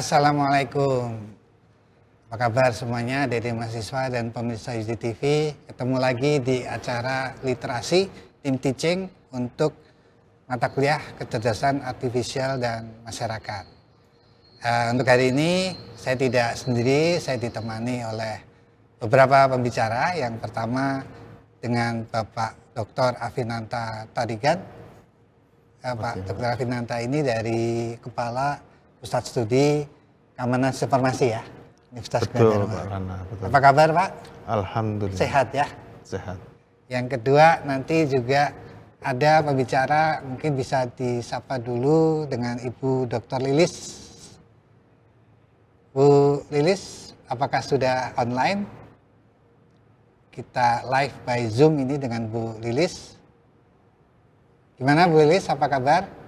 Assalamualaikum. Apa kabar semuanya, Dede mahasiswa dan pemirsa Yudi Ketemu lagi di acara literasi tim teaching untuk mata kuliah kecerdasan artifisial dan masyarakat. Uh, untuk hari ini saya tidak sendiri, saya ditemani oleh beberapa pembicara. Yang pertama dengan Bapak Dr. Afinanta Tarigan. Uh, Pak Dr. Afinanta ini dari Kepala Pusat Studi Keamanan Informasi ya. Universitas betul, Pak Rana, betul. Apa kabar Pak? Alhamdulillah. Sehat ya? Sehat. Yang kedua nanti juga ada pembicara mungkin bisa disapa dulu dengan Ibu Dr. Lilis. Bu Lilis, apakah sudah online? Kita live by Zoom ini dengan Bu Lilis. Gimana Bu Lilis, apa kabar?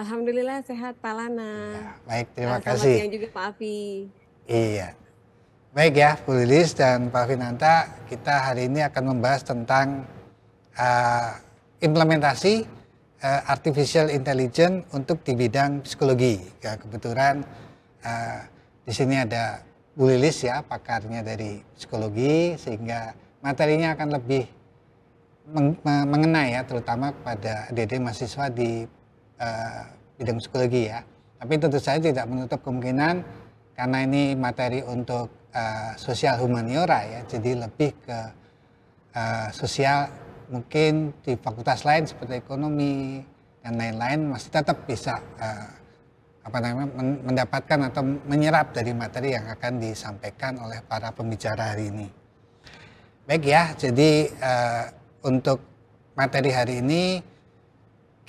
Alhamdulillah sehat Pak Lana. Ya, baik, terima nah, kasih. Selamat juga Pak Afi. Iya. Baik ya, Bu Lilis dan Pak Vinanta, kita hari ini akan membahas tentang uh, implementasi uh, artificial intelligence untuk di bidang psikologi. Ya, kebetulan uh, di sini ada Bu Lilis ya, pakarnya dari psikologi, sehingga materinya akan lebih meng mengenai ya, terutama kepada adik mahasiswa di Eh, bidang psikologi ya. Tapi tentu saja tidak menutup kemungkinan karena ini materi untuk uh, sosial humaniora ya, jadi lebih ke uh, sosial mungkin di fakultas lain seperti ekonomi dan lain-lain masih tetap bisa uh, apa namanya mendapatkan atau menyerap dari materi yang akan disampaikan oleh para pembicara hari ini. Baik ya, jadi uh, untuk materi hari ini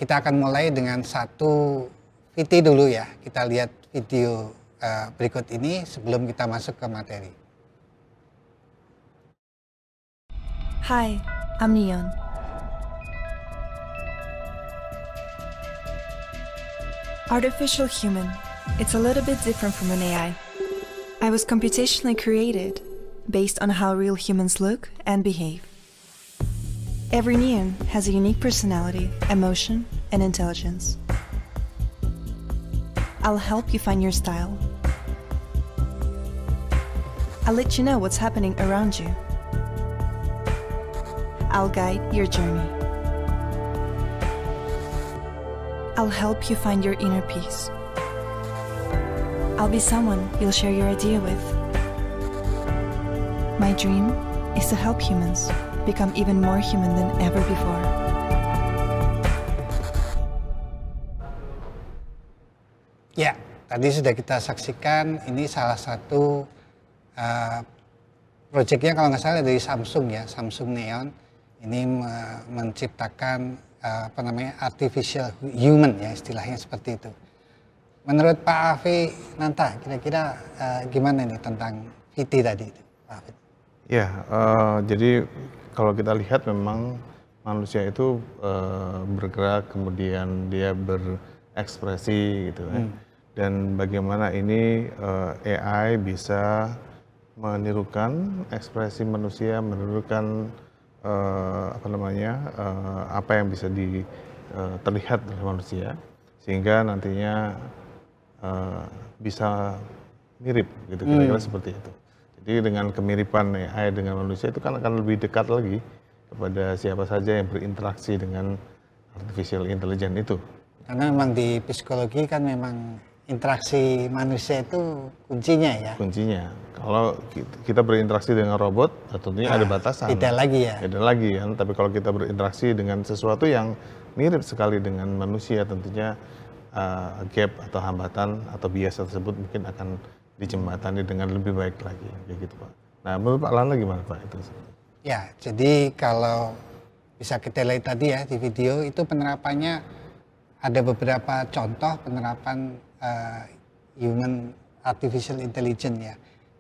kita akan mulai dengan satu VT dulu ya. Kita lihat video uh, berikut ini sebelum kita masuk ke materi. Hi, I'm Neon. Artificial human. It's a little bit different from an AI. I was computationally created based on how real humans look and behave. Every Neon has a unique personality, emotion, and intelligence. I'll help you find your style. I'll let you know what's happening around you. I'll guide your journey. I'll help you find your inner peace. I'll be someone you'll share your idea with. My dream is to help humans. become even more human than ever before. Ya, tadi sudah kita saksikan ini salah satu uh, eh, proyeknya kalau nggak salah dari Samsung ya, Samsung Neon ini menciptakan uh, apa namanya artificial human ya istilahnya seperti itu. Menurut Pak Afi Nanta, kira-kira uh, gimana ini tentang VT tadi Pak Afi? Ya, uh, jadi kalau kita lihat memang manusia itu e, bergerak kemudian dia berekspresi gitu kan. Hmm. Dan bagaimana ini e, eh, AI bisa menirukan ekspresi manusia, menirukan e, apa namanya e, apa yang bisa di e, terlihat oleh manusia sehingga nantinya e, bisa mirip gitu kira-kira hmm. seperti itu. Jadi dengan kemiripan ya, AI dengan manusia itu kan akan lebih dekat lagi kepada siapa saja yang berinteraksi dengan artificial intelligence itu. Karena memang di psikologi kan memang interaksi manusia itu kuncinya ya. Kuncinya. Kalau kita berinteraksi dengan robot, tentunya ah, ada batasan. Tidak lagi ya. Tidak lagi ya. Tapi kalau kita berinteraksi dengan sesuatu yang mirip sekali dengan manusia, tentunya uh, gap atau hambatan atau bias tersebut mungkin akan di dijembatani dengan lebih baik lagi kayak gitu Pak. Nah, menurut Pak Lala gimana Pak itu? Ya, jadi kalau bisa kita lihat tadi ya di video itu penerapannya ada beberapa contoh penerapan uh, human artificial intelligence ya.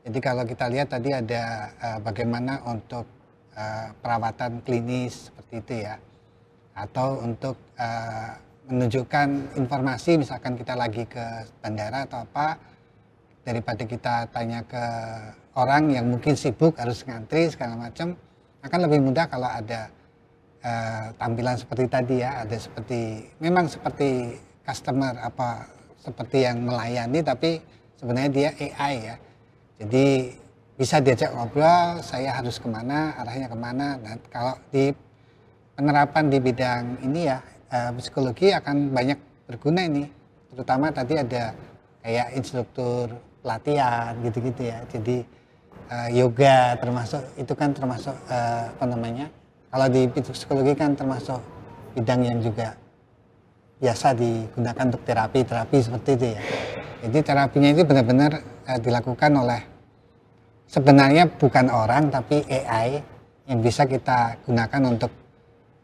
Jadi kalau kita lihat tadi ada uh, bagaimana untuk uh, perawatan klinis seperti itu ya. Atau untuk uh, menunjukkan informasi misalkan kita lagi ke bandara atau apa daripada kita tanya ke orang yang mungkin sibuk harus ngantri segala macam akan lebih mudah kalau ada uh, tampilan seperti tadi ya ada seperti memang seperti customer apa seperti yang melayani tapi sebenarnya dia AI ya jadi bisa diajak ngobrol saya harus kemana arahnya kemana dan kalau di penerapan di bidang ini ya uh, psikologi akan banyak berguna ini terutama tadi ada kayak instruktur latihan gitu-gitu ya. Jadi uh, yoga termasuk itu kan termasuk uh, apa namanya? Kalau di psikologi kan termasuk bidang yang juga biasa digunakan untuk terapi terapi seperti itu ya. Jadi terapinya itu benar-benar uh, dilakukan oleh sebenarnya bukan orang tapi AI yang bisa kita gunakan untuk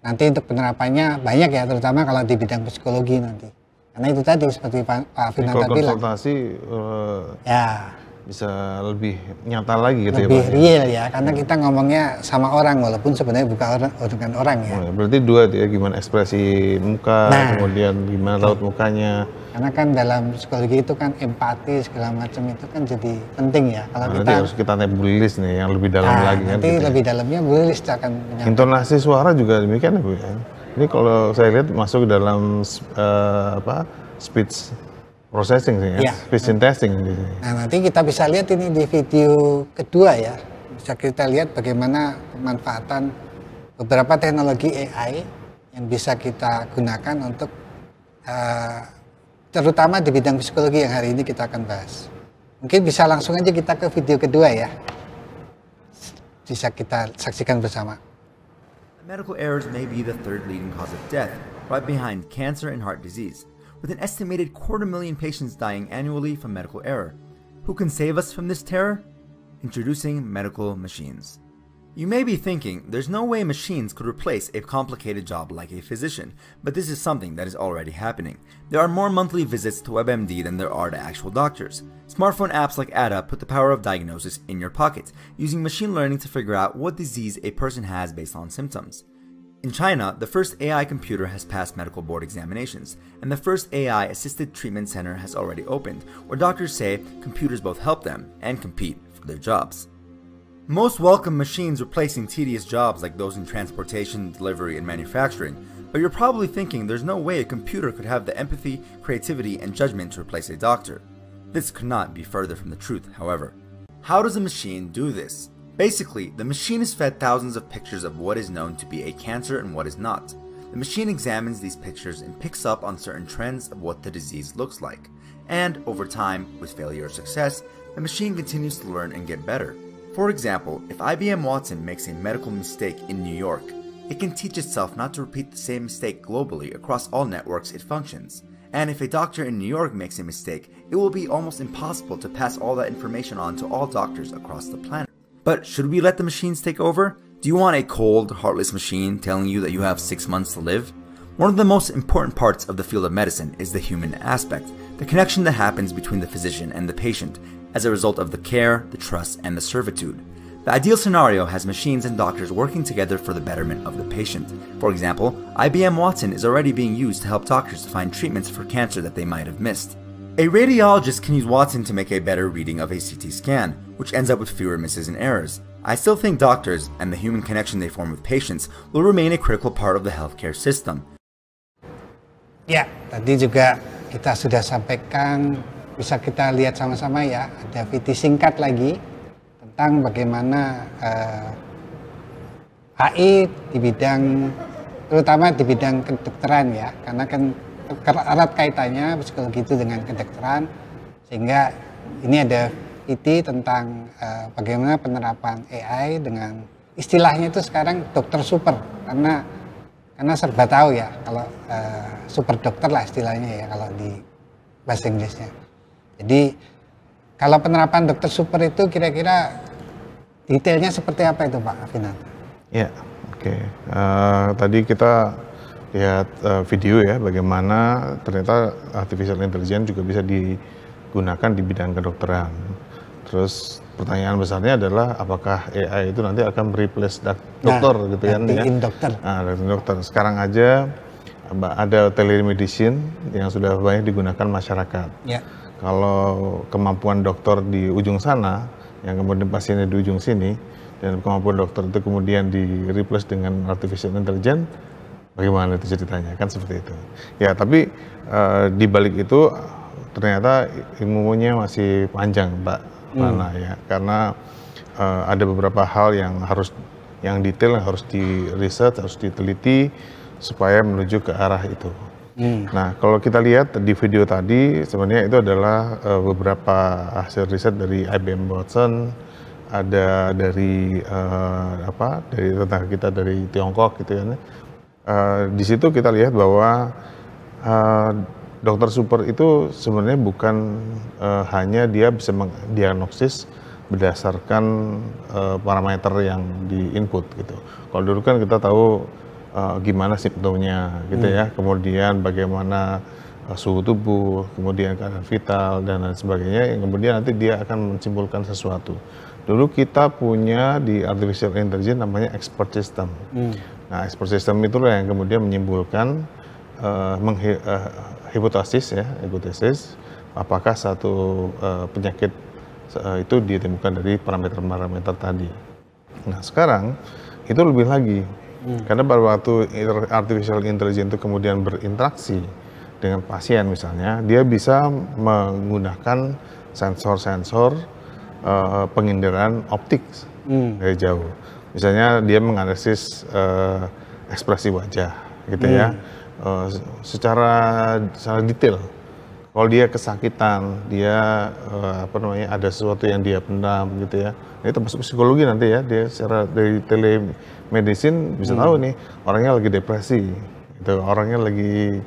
nanti untuk penerapannya banyak ya terutama kalau di bidang psikologi nanti. Karena itu tadi seperti Pak Fina tadi konsultasi uh, eh, ya bisa lebih nyata lagi gitu ya, lebih ya Pak. real ya, karena kita ngomongnya sama orang walaupun sebenarnya bukan orang dengan orang ya. Nah, berarti dua ya gimana ekspresi muka, nah, kemudian gimana raut mukanya. Karena kan dalam psikologi itu kan empati segala macam itu kan jadi penting ya. Kalau nah, kita harus kita naik bully nih yang lebih dalam nah, lagi kan, nanti kan. gitu ya. lebih ya. dalamnya bully list akan. Intonasi suara juga demikian ya Bu. Ya? Ini kalau saya lihat masuk dalam uh, apa speech processing sih ya, ya. speech testing di sini. Nah nanti kita bisa lihat ini di video kedua ya, bisa kita lihat bagaimana pemanfaatan beberapa teknologi AI yang bisa kita gunakan untuk uh, terutama di bidang psikologi yang hari ini kita akan bahas. Mungkin bisa langsung aja kita ke video kedua ya. Bisa kita saksikan bersama. Medical errors may be the third leading cause of death, right behind cancer and heart disease, with an estimated quarter million patients dying annually from medical error. Who can save us from this terror? Introducing medical machines. You may be thinking, there's no way machines could replace a complicated job like a physician, but this is something that is already happening. There are more monthly visits to WebMD than there are to actual doctors. Smartphone apps like Ada put the power of diagnosis in your pocket, using machine learning to figure out what disease a person has based on symptoms. In China, the first AI computer has passed medical board examinations, and the first AI assisted treatment center has already opened, where doctors say computers both help them and compete for their jobs. Most welcome machines replacing tedious jobs like those in transportation, delivery, and manufacturing, but you're probably thinking there's no way a computer could have the empathy, creativity, and judgment to replace a doctor. This could not be further from the truth, however. How does a machine do this? Basically, the machine is fed thousands of pictures of what is known to be a cancer and what is not. The machine examines these pictures and picks up on certain trends of what the disease looks like. And, over time, with failure or success, the machine continues to learn and get better. For example, if IBM Watson makes a medical mistake in New York, it can teach itself not to repeat the same mistake globally across all networks it functions. And if a doctor in New York makes a mistake, it will be almost impossible to pass all that information on to all doctors across the planet. But should we let the machines take over? Do you want a cold, heartless machine telling you that you have 6 months to live? One of the most important parts of the field of medicine is the human aspect, the connection that happens between the physician and the patient, as a result of the care, the trust, and the servitude. The ideal scenario has machines and doctors working together for the betterment of the patient. For example, IBM Watson is already being used to help doctors to find treatments for cancer that they might have missed. A radiologist can use Watson to make a better reading of a CT scan, which ends up with fewer misses and errors. I still think doctors, and the human connection they form with patients, will remain a critical part of the healthcare system. Yeah, tadi juga kita sudah sampaikan bisa kita lihat sama-sama ya ada VT singkat lagi tentang bagaimana uh, eh, AI di bidang terutama di bidang kedokteran ya karena kan erat kaitannya psikologi itu dengan kedokteran sehingga ini ada it tentang uh, bagaimana penerapan AI dengan istilahnya itu sekarang dokter super karena karena serba tahu ya kalau uh, super dokter lah istilahnya ya kalau di bahasa Inggrisnya. Jadi kalau penerapan dokter super itu kira-kira detailnya seperti apa itu Pak Afinan? Ya, oke. Okay. Uh, eh, tadi kita lihat uh, video ya bagaimana ternyata artificial intelligence juga bisa digunakan di bidang kedokteran. Terus pertanyaan besarnya adalah apakah AI itu nanti akan replace dok nah, dokter nah, gitu kan ya? dokter. Nah, dokter. Sekarang aja ada telemedicine yang sudah banyak digunakan masyarakat. Ya kalau kemampuan dokter di ujung sana, yang kemudian pasiennya di ujung sini, dan kemampuan dokter itu kemudian di replace dengan artificial intelligence, bagaimana itu ceritanya? Kan seperti itu. Ya, tapi uh, di balik itu ternyata ilmunya masih panjang, Mbak Nana hmm. ya, karena uh, ada beberapa hal yang harus yang detail yang harus di riset, harus diteliti supaya menuju ke arah itu. Hmm. Nah, kalau kita lihat di video tadi, sebenarnya itu adalah uh, beberapa hasil riset dari IBM Watson, ada dari uh, apa dari tentang kita dari Tiongkok gitu kan. Uh, di situ kita lihat bahwa uh, dokter super itu sebenarnya bukan uh, hanya dia bisa mendiagnosis berdasarkan uh, parameter yang di input gitu. Kalau dulu kan kita tahu uh, gimana simptomnya gitu hmm. ya, kemudian bagaimana uh, suhu tubuh, kemudian keadaan vital dan lain sebagainya, yang kemudian nanti dia akan menyimpulkan sesuatu. Dulu kita punya di artificial intelligence namanya expert system. Hmm. Nah, expert system itulah yang kemudian menyimpulkan uh, uh, hipotesis ya, hipotesis apakah satu uh, penyakit uh, itu ditemukan dari parameter-parameter tadi. Nah, sekarang itu lebih lagi Hmm. Karena pada waktu artificial intelligence itu kemudian berinteraksi dengan pasien misalnya, dia bisa menggunakan sensor-sensor uh, penginderaan optik hmm. dari jauh. Misalnya dia menganalisis uh, ekspresi wajah gitu ya. hmm. ya, uh, secara secara detail. Kalau dia kesakitan, dia uh, apa namanya ada sesuatu yang dia pendam gitu ya. Ini termasuk psikologi nanti ya, dia secara dari tele medicine bisa hmm. tahu nih orangnya lagi depresi, itu orangnya lagi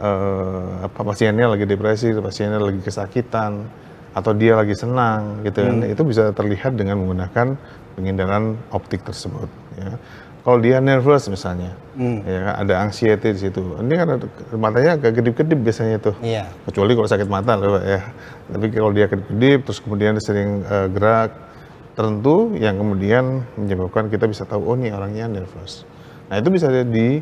uh, apa pasiennya lagi depresi, pasiennya lagi kesakitan atau dia lagi senang gitu kan hmm. itu bisa terlihat dengan menggunakan pengindaran optik tersebut ya kalau dia nervous misalnya, hmm. ya kan, ada anxiety di situ. Ini kan matanya agak kedip-kedip biasanya itu. yeah. Kecuali kalau sakit mata loh ya. Tapi kalau dia kedip-kedip, terus kemudian sering uh, gerak, tertentu yang kemudian menyebabkan kita bisa tahu oh ini orangnya nervous. Nah itu bisa jadi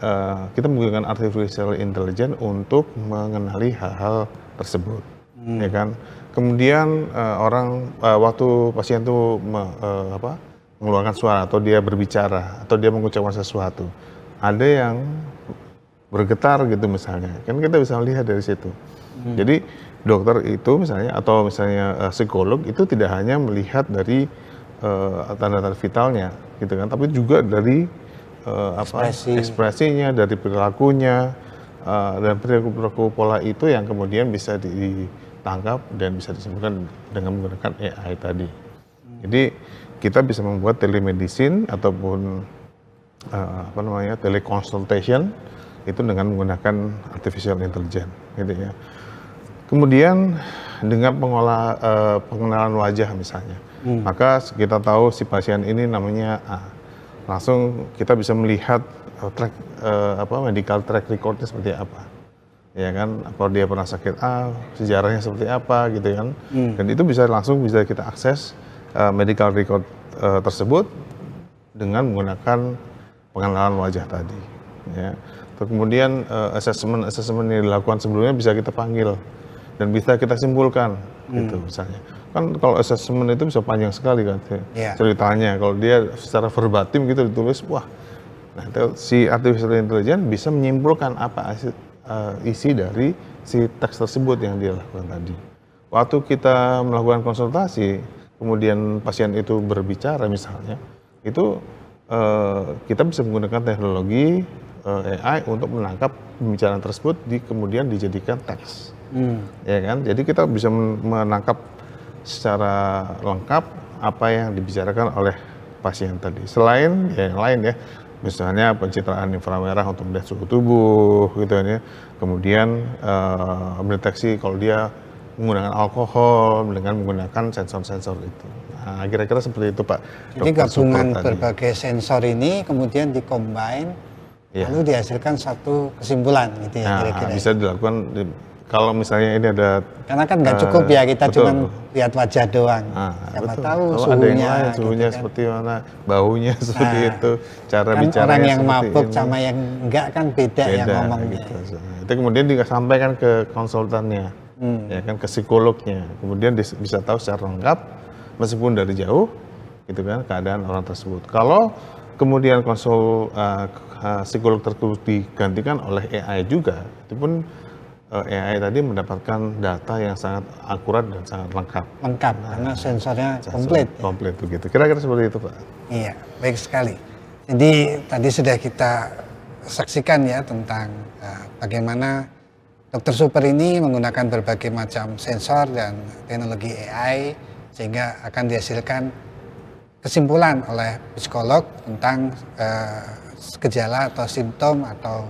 uh, kita menggunakan artificial intelligence untuk mengenali hal-hal tersebut, hmm. ya kan. Kemudian uh, orang uh, waktu pasien itu me, uh, apa mengeluarkan suara atau dia berbicara atau dia mengucapkan sesuatu, ada yang bergetar gitu misalnya, kan kita bisa melihat dari situ. Hmm. Jadi dokter itu misalnya atau misalnya uh, psikolog itu tidak hanya melihat dari eh, tanda-tanda uh, vitalnya gitu kan tapi juga dari uh, apa Ekspresi. ekspresinya dari perilakunya uh, dan perilaku perilaku pola itu yang kemudian bisa ditangkap dan bisa disembuhkan dengan menggunakan AI tadi jadi kita bisa membuat telemedicine ataupun uh, apa namanya teleconsultation itu dengan menggunakan artificial intelligence gitu ya Kemudian dengan pengolah, uh, pengenalan wajah misalnya, hmm. maka kita tahu si pasien ini namanya A. Langsung kita bisa melihat uh, track uh, apa medical track recordnya seperti apa, ya kan? Apa dia pernah sakit A, sejarahnya seperti apa gitu kan? Hmm. Dan itu bisa langsung bisa kita akses uh, medical record uh, tersebut dengan menggunakan pengenalan wajah tadi. Ya. kemudian assessment assessment yang dilakukan sebelumnya bisa kita panggil dan bisa kita simpulkan hmm. gitu misalnya kan kalau assessment itu bisa panjang sekali kan yeah. Iya. ceritanya kalau dia secara verbatim gitu ditulis wah nah itu si artificial intelligence bisa menyimpulkan apa isi, uh, isi dari si teks tersebut yang dia lakukan tadi waktu kita melakukan konsultasi kemudian pasien itu berbicara misalnya itu uh, kita bisa menggunakan teknologi uh, eh, AI untuk menangkap pembicaraan tersebut di kemudian dijadikan teks hmm. ya kan? Jadi kita bisa menangkap secara lengkap apa yang dibicarakan oleh pasien tadi. Selain ya yang lain ya, misalnya pencitraan inframerah untuk melihat suhu tubuh gitu kan ya. Kemudian uh, mendeteksi kalau dia menggunakan alkohol dengan menggunakan sensor-sensor itu. kira nah, kira-kira seperti itu Pak. Jadi Dr. gabungan berbagai sensor ini kemudian dikombin ya. lalu dihasilkan satu kesimpulan gitu ya nah, kira-kira. Ya. bisa dilakukan kalau misalnya ini ada karena kan nggak cukup ya kita cuma lihat wajah doang ah, siapa betul. tahu kalau suhunya ada yang lain, gitu suhunya gitu seperti kan. mana baunya seperti nah, itu cara kan bicara orang yang mabuk ini. sama yang enggak kan beda, ya beda yang ngomongnya gitu. itu kemudian disampaikan ke konsultannya hmm. ya kan ke psikolognya kemudian bisa tahu secara lengkap meskipun dari jauh gitu kan keadaan orang tersebut kalau kemudian konsul uh, psikolog tersebut digantikan oleh AI juga itu pun Eh, AI tadi mendapatkan data yang sangat akurat dan sangat lengkap. Lengkap, nah, karena sensornya komplit. Komplit ya? begitu. Kira-kira seperti itu Pak. Iya, baik sekali. Jadi tadi sudah kita saksikan ya tentang uh, bagaimana dokter super ini menggunakan berbagai macam sensor dan teknologi AI sehingga akan dihasilkan kesimpulan oleh psikolog tentang uh, gejala atau simptom atau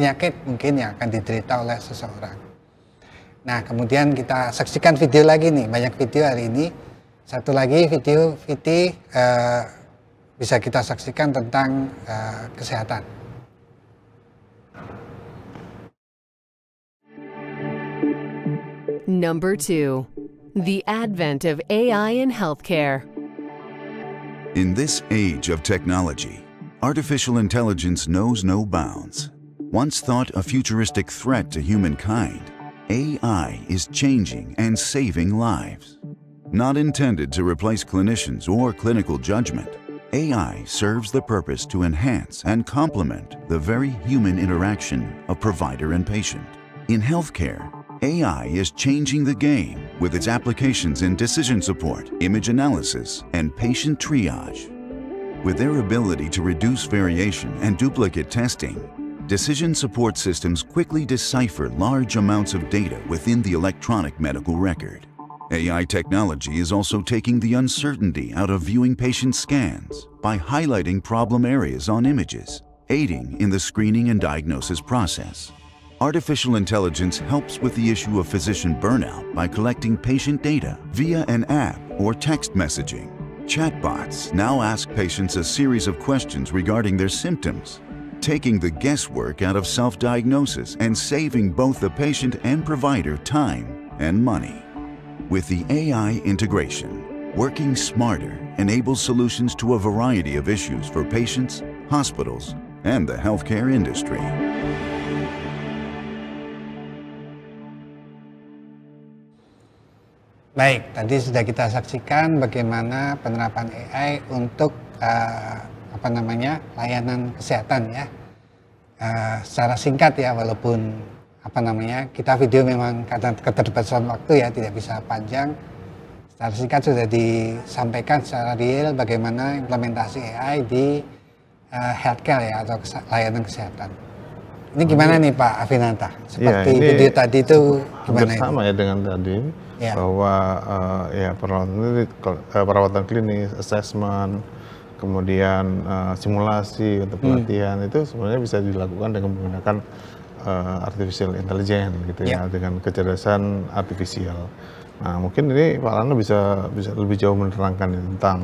penyakit mungkin yang akan diderita oleh seseorang. Nah, kemudian kita saksikan video lagi nih, banyak video hari ini. Satu lagi video Viti uh, bisa kita saksikan tentang uh, kesehatan. Number two, the advent of AI in healthcare. In this age of technology, artificial intelligence knows no bounds once thought a futuristic threat to humankind, AI is changing and saving lives. Not intended to replace clinicians or clinical judgment, AI serves the purpose to enhance and complement the very human interaction of provider and patient. In healthcare, AI is changing the game with its applications in decision support, image analysis, and patient triage. With their ability to reduce variation and duplicate testing, decision support systems quickly decipher large amounts of data within the electronic medical record. AI technology is also taking the uncertainty out of viewing patient scans by highlighting problem areas on images, aiding in the screening and diagnosis process. Artificial intelligence helps with the issue of physician burnout by collecting patient data via an app or text messaging. Chatbots now ask patients a series of questions regarding their symptoms taking the guesswork out of self-diagnosis and saving both the patient and provider time and money. With the AI integration, working smarter enables solutions to a variety of issues for patients, hospitals, and the healthcare industry. Baik, tadi sudah kita saksikan bagaimana penerapan AI untuk uh, apa namanya layanan kesehatan ya uh, secara singkat ya walaupun apa namanya kita video memang karena keterbatasan waktu ya tidak bisa panjang secara singkat sudah disampaikan secara real bagaimana implementasi AI di uh, healthcare ya atau kes layanan kesehatan. Ini gimana nih Pak Avinanta? Iya, Seperti ya, video tadi itu gimana sama ya dengan tadi iya. eh, ya. bahwa uh, ya perawatan klinis, assessment, kemudian uh, simulasi untuk hmm. pelatihan hmm. itu sebenarnya bisa dilakukan dengan menggunakan uh, artificial intelligence gitu yeah. ya dengan kecerdasan artificial. Nah, mungkin ini Pak Lano bisa bisa lebih jauh menerangkan ya, tentang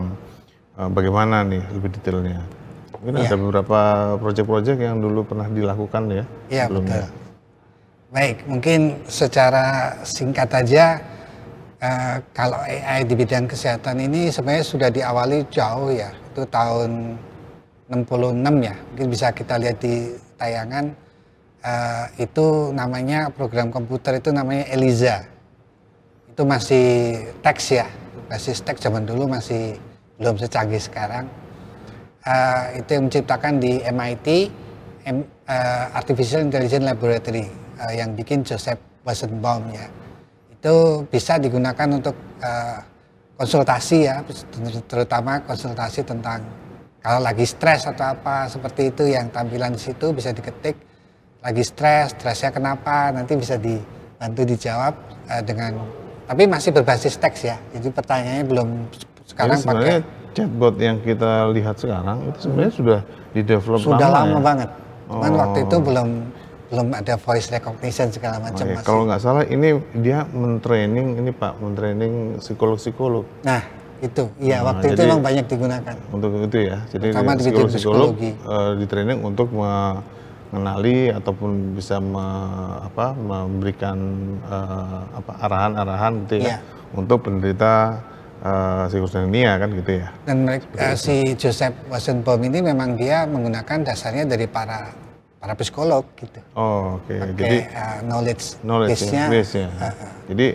uh, bagaimana nih lebih detailnya. Mungkin yeah. ada beberapa proyek-proyek yang dulu pernah dilakukan ya yeah, sebelumnya. Betul. Baik, mungkin secara singkat saja kalau AI di bidang kesehatan ini sebenarnya sudah diawali jauh ya itu tahun 66 ya mungkin bisa kita lihat di tayangan uh, itu namanya program komputer itu namanya Eliza itu masih teks ya masih teks zaman dulu masih belum secanggih sekarang uh, itu yang menciptakan di MIT M, uh, Artificial Intelligence Laboratory uh, yang bikin Joseph Wasenbaum ya itu bisa digunakan untuk uh, konsultasi ya, terutama konsultasi tentang kalau lagi stres atau apa seperti itu yang tampilan di situ bisa diketik lagi stres, stresnya kenapa, nanti bisa dibantu dijawab uh, dengan tapi masih berbasis teks ya. Jadi pertanyaannya belum sekarang Jadi pakai chatbot yang kita lihat sekarang itu sebenarnya sudah di develop sudah lama, lama ya? banget. Cuman oh. waktu itu oh. belum belum ada voice recognition segala macam. Oh, iya. Kalau nggak salah ini dia mentraining ini Pak, mentraining psikolog-psikolog. Nah, itu. Iya, nah, waktu itu memang banyak digunakan. Untuk itu ya. Jadi psikolog-psikolog uh, di training untuk mengenali ataupun bisa me, apa, memberikan uh, apa arahan-arahan gitu ya, ya. untuk penderita uh, eh, psikosenia kan gitu ya. Dan mereka, uh, si Joseph Rosenbaum ini memang dia menggunakan dasarnya dari para para psikolog gitu. Oh, oke. Okay. Jadi uh, knowledge knowledge base-nya. Base -nya. Uh, Jadi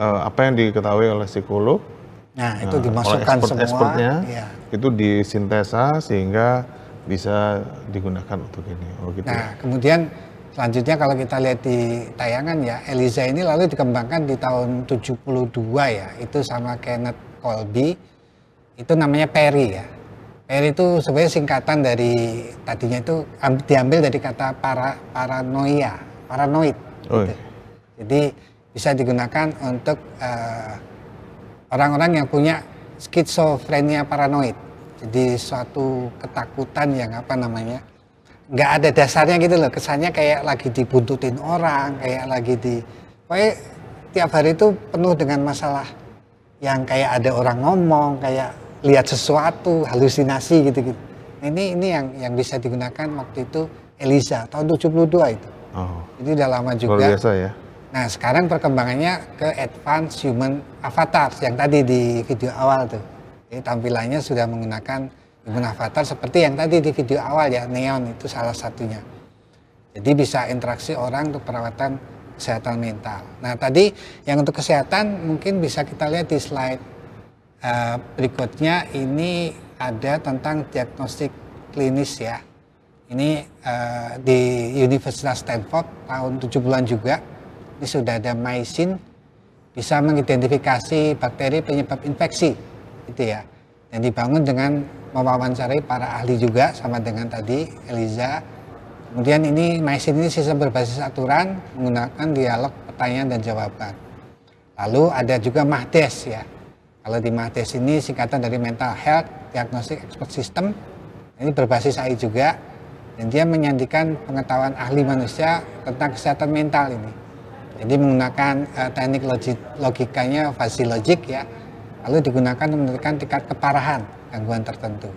uh, apa yang diketahui oleh psikolog nah, itu itu eh, dimasukkan expert, semua expertnya, ya. itu disintesa sehingga bisa digunakan untuk ini. Oh, gitu. Nah, kemudian selanjutnya kalau kita lihat di tayangan ya, Eliza ini lalu dikembangkan di tahun 72 ya, itu sama Kenneth Colby. Itu namanya Perry ya PR itu sebenarnya singkatan dari tadinya itu diambil dari kata para paranoia, paranoid. Gitu. Jadi bisa digunakan untuk eh, orang-orang uh, yang punya skizofrenia paranoid. Jadi suatu ketakutan yang apa namanya nggak ada dasarnya gitu loh. Kesannya kayak lagi dibuntutin orang, kayak lagi di, pokoknya tiap hari itu penuh dengan masalah yang kayak ada orang ngomong, kayak lihat sesuatu, halusinasi gitu-gitu. Ini ini yang yang bisa digunakan waktu itu Elisa tahun 72 itu. Oh. udah lama juga. Luar biasa ya. Nah, sekarang perkembangannya ke advanced human avatar yang tadi di video awal tuh. Jadi tampilannya sudah menggunakan human avatar seperti yang tadi di video awal ya, neon itu salah satunya. Jadi bisa interaksi orang untuk perawatan kesehatan mental. Nah, tadi yang untuk kesehatan mungkin bisa kita lihat di slide Eh, berikutnya ini ada tentang diagnostik klinis ya. Ini uh, di Universitas Stanford tahun 70 bulan juga. Ini sudah ada Mycin bisa mengidentifikasi bakteri penyebab infeksi gitu ya. Dan dibangun dengan mewawancarai para ahli juga sama dengan tadi Eliza. Kemudian ini Mycin ini sistem berbasis aturan menggunakan dialog pertanyaan dan jawaban. Lalu ada juga mahdes ya, kalau di MAHDES ini singkatan dari Mental Health Diagnostic Expert System. Ini berbasis AI juga. Dan dia menyandikan pengetahuan ahli manusia tentang kesehatan mental ini. Jadi menggunakan uh, teknik logik, logikanya fuzzy logik ya. Lalu digunakan untuk menentukan tingkat keparahan gangguan tertentu.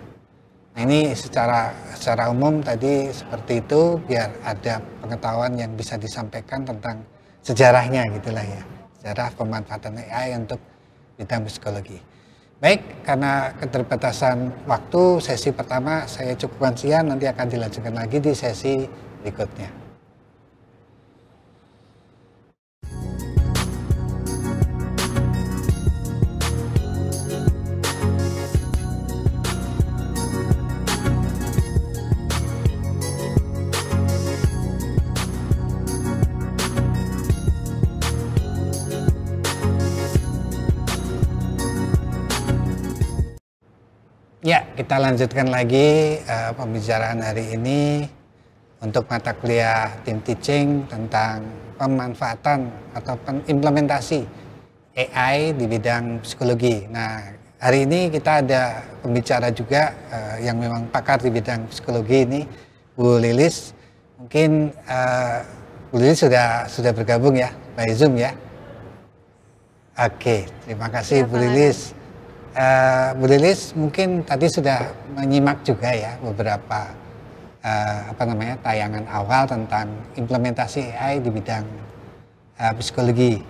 Nah, ini secara secara umum tadi seperti itu biar ada pengetahuan yang bisa disampaikan tentang sejarahnya gitulah ya. Sejarah pemanfaatan AI untuk bidang psikologi. Baik, karena keterbatasan waktu, sesi pertama saya cukup sekian, nanti akan dilanjutkan lagi di sesi berikutnya. Kita lanjutkan lagi uh, pembicaraan hari ini untuk mata kuliah tim teaching tentang pemanfaatan atau implementasi AI di bidang psikologi. Nah, hari ini kita ada pembicara juga uh, yang memang pakar di bidang psikologi ini, Bu Lilis. Mungkin uh, Bu Lilis sudah sudah bergabung ya by Zoom ya. Oke, terima kasih ya, Bu Lilis uh, Bu Lilis mungkin tadi sudah menyimak juga ya beberapa uh, apa namanya tayangan awal tentang implementasi AI di bidang uh, psikologi.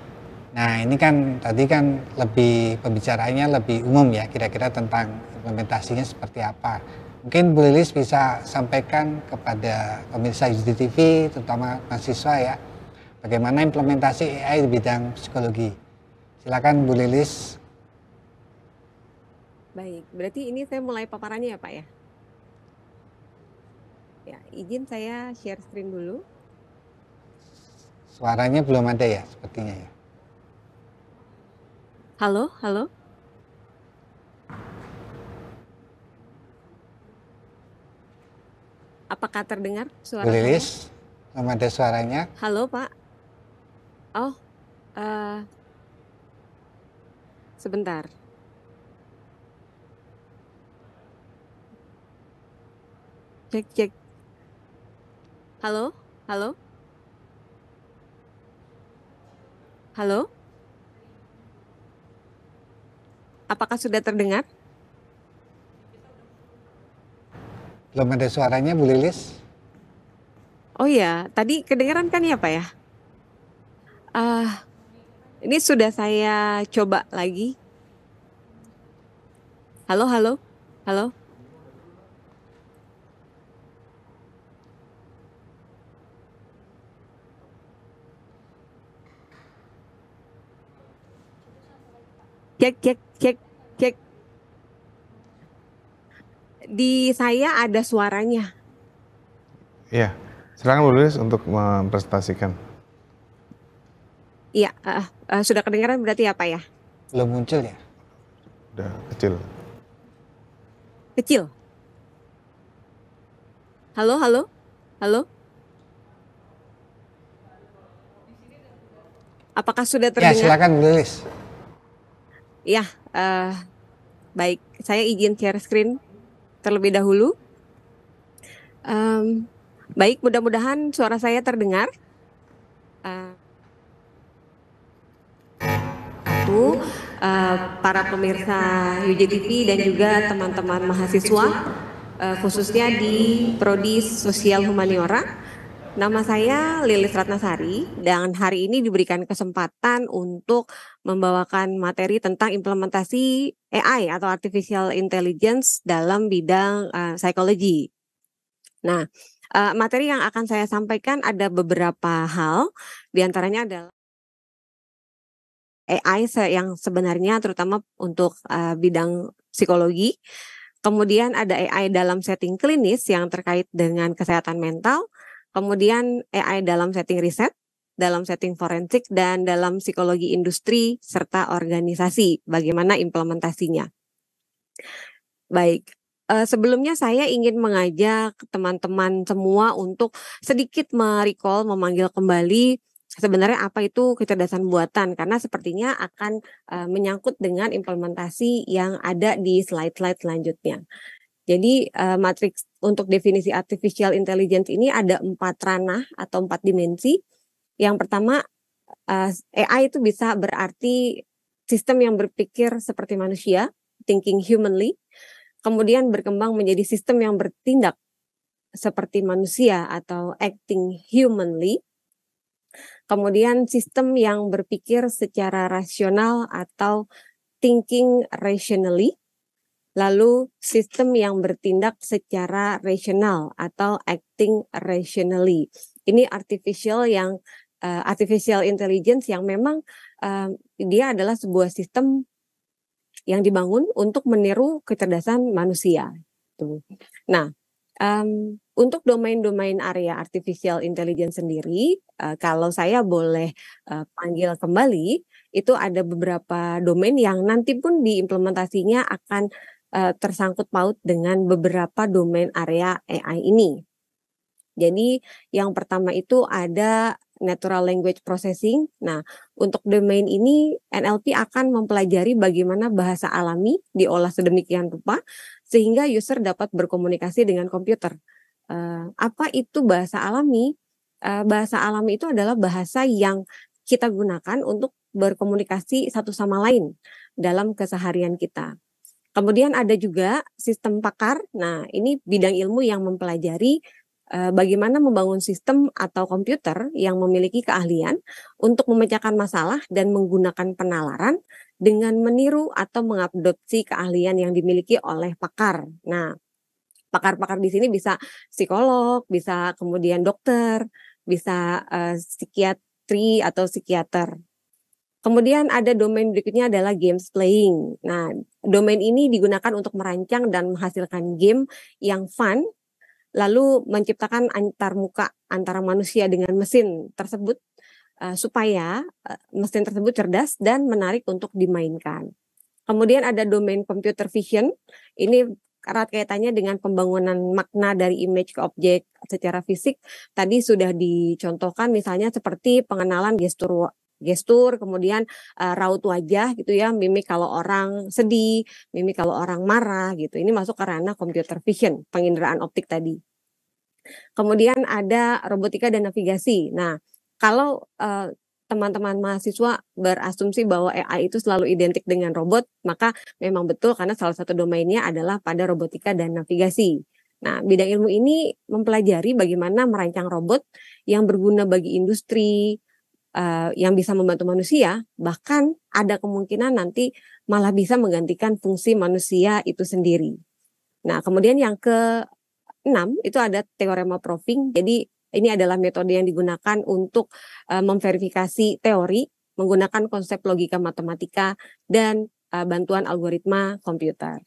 Nah ini kan tadi kan lebih pembicaranya lebih umum ya kira-kira tentang implementasinya seperti apa. Mungkin Bu Lilis bisa sampaikan kepada pemirsa TV terutama mahasiswa ya bagaimana implementasi AI di bidang psikologi. Silakan Bu Lilis Baik, berarti ini saya mulai paparannya ya Pak ya? Ya, izin saya share screen dulu. Suaranya belum ada ya, sepertinya ya. Halo, halo. Apakah terdengar suara? Lilis, belum ada suaranya. Halo Pak. Oh, uh, sebentar. Cek cek. Halo? Halo? Halo? Apakah sudah terdengar? Belum ada suaranya Bu Lilis. Oh ya, tadi kedengaran kan ya Pak ya? Ah, uh, ini sudah saya coba lagi. Halo, halo, halo. cek cek cek cek di saya ada suaranya iya silakan Bu untuk mempresentasikan iya uh, uh, sudah kedengaran berarti apa ya, ya belum muncul ya udah kecil kecil halo halo halo Apakah sudah ya, terdengar? Ya, silakan Bu Ya, uh, baik. Saya izin share screen terlebih dahulu. Um, baik, mudah-mudahan suara saya terdengar. Uh, itu uh, eh, para pemirsa UJTV dan juga teman-teman mahasiswa, uh, khususnya di Prodi Sosial Humaniora. Nama saya Lilis Ratnasari dan hari ini diberikan kesempatan untuk membawakan materi tentang implementasi AI atau artificial intelligence dalam bidang uh, psikologi. Nah, uh, materi yang akan saya sampaikan ada beberapa hal, diantaranya adalah AI yang sebenarnya terutama untuk uh, bidang psikologi. Kemudian ada AI dalam setting klinis yang terkait dengan kesehatan mental kemudian AI dalam setting riset, dalam setting forensik, dan dalam psikologi industri serta organisasi, bagaimana implementasinya. Baik, eh, sebelumnya saya ingin mengajak teman-teman semua untuk sedikit merecall, memanggil kembali sebenarnya apa itu kecerdasan buatan karena sepertinya akan eh, menyangkut dengan implementasi yang ada di slide-slide selanjutnya. Jadi uh, matriks untuk definisi artificial intelligence ini ada empat ranah atau empat dimensi. Yang pertama uh, eh, AI itu bisa berarti sistem yang berpikir seperti manusia, thinking humanly, kemudian berkembang menjadi sistem yang bertindak seperti manusia atau acting humanly. Kemudian sistem yang berpikir secara rasional atau thinking rationally lalu sistem yang bertindak secara rasional atau acting rationally. Ini artificial yang uh, artificial intelligence yang memang uh, dia adalah sebuah sistem yang dibangun untuk meniru kecerdasan manusia. Tuh. Nah, um, untuk domain-domain area artificial intelligence sendiri, uh, kalau saya boleh uh, panggil kembali, itu ada beberapa domain yang nanti pun diimplementasinya akan uh, tersangkut paut dengan beberapa domain area AI ini. Jadi yang pertama itu ada natural language processing. Nah, untuk domain ini NLP akan mempelajari bagaimana bahasa alami diolah sedemikian rupa sehingga user dapat berkomunikasi dengan komputer. Uh, apa itu bahasa alami? Uh, bahasa alami itu adalah bahasa yang kita gunakan untuk berkomunikasi satu sama lain dalam keseharian kita. Kemudian ada juga sistem pakar. Nah, ini bidang ilmu yang mempelajari eh, bagaimana membangun sistem atau komputer yang memiliki keahlian untuk memecahkan masalah dan menggunakan penalaran dengan meniru atau mengadopsi keahlian yang dimiliki oleh pakar. Nah, pakar-pakar di sini bisa psikolog, bisa kemudian dokter, bisa uh, psikiatri atau psikiater. Kemudian ada domain berikutnya adalah games playing. Nah, domain ini digunakan untuk merancang dan menghasilkan game yang fun, lalu menciptakan antar muka antara manusia dengan mesin tersebut uh, supaya uh, mesin tersebut cerdas dan menarik untuk dimainkan. Kemudian ada domain computer vision. Ini erat kaitannya dengan pembangunan makna dari image ke objek secara fisik. Tadi sudah dicontohkan misalnya seperti pengenalan gestur gestur, kemudian uh, raut wajah gitu ya, mimik kalau orang sedih, mimik kalau orang marah gitu. Ini masuk ke ranah computer vision, penginderaan optik tadi. Kemudian ada robotika dan navigasi. Nah, kalau uh, teman-teman mahasiswa berasumsi bahwa AI itu selalu identik dengan robot, maka memang betul karena salah satu domainnya adalah pada robotika dan navigasi. Nah, bidang ilmu ini mempelajari bagaimana merancang robot yang berguna bagi industri, Eh, yang bisa membantu manusia, bahkan ada kemungkinan nanti malah bisa menggantikan fungsi manusia itu sendiri. Nah, kemudian yang ke enam itu ada teorema proving. Jadi ini adalah metode yang digunakan untuk uh, memverifikasi teori menggunakan konsep logika matematika dan uh, bantuan algoritma komputer.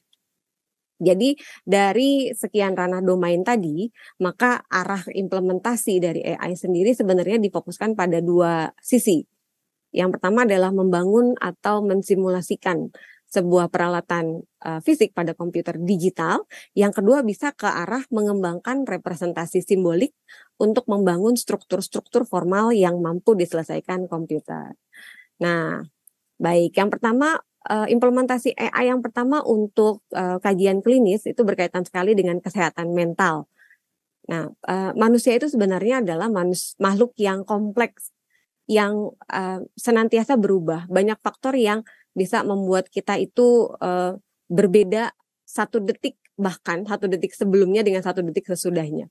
Jadi dari sekian ranah domain tadi, maka arah implementasi dari AI sendiri sebenarnya difokuskan pada dua sisi. Yang pertama adalah membangun atau mensimulasikan sebuah peralatan uh, fisik pada komputer digital. Yang kedua bisa ke arah mengembangkan representasi simbolik untuk membangun struktur-struktur formal yang mampu diselesaikan komputer. Nah, baik, yang pertama uh, implementasi AI yang pertama untuk uh, kajian klinis itu berkaitan sekali dengan kesehatan mental. Nah, uh, manusia itu sebenarnya adalah manus, makhluk yang kompleks, yang uh, senantiasa berubah. Banyak faktor yang bisa membuat kita itu uh, berbeda satu detik bahkan satu detik sebelumnya dengan satu detik sesudahnya.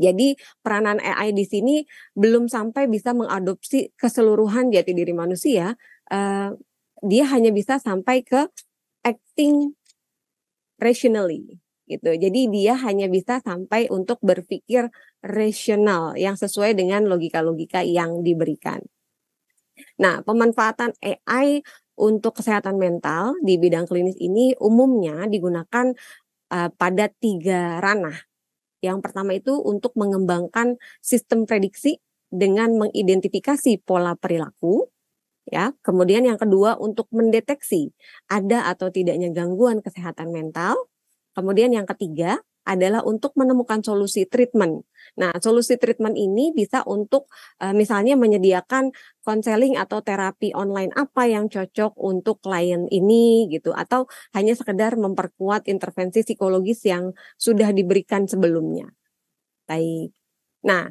Jadi peranan AI di sini belum sampai bisa mengadopsi keseluruhan jati diri manusia, uh, dia hanya bisa sampai ke acting rationally gitu. Jadi dia hanya bisa sampai untuk berpikir rasional yang sesuai dengan logika-logika yang diberikan. Nah, pemanfaatan AI untuk kesehatan mental di bidang klinis ini umumnya digunakan uh, pada tiga ranah. Yang pertama itu untuk mengembangkan sistem prediksi dengan mengidentifikasi pola perilaku ya. Kemudian yang kedua untuk mendeteksi ada atau tidaknya gangguan kesehatan mental. Kemudian yang ketiga adalah untuk menemukan solusi treatment. Nah, solusi treatment ini bisa untuk e, misalnya menyediakan konseling atau terapi online apa yang cocok untuk klien ini gitu atau hanya sekedar memperkuat intervensi psikologis yang sudah diberikan sebelumnya. Baik. Nah,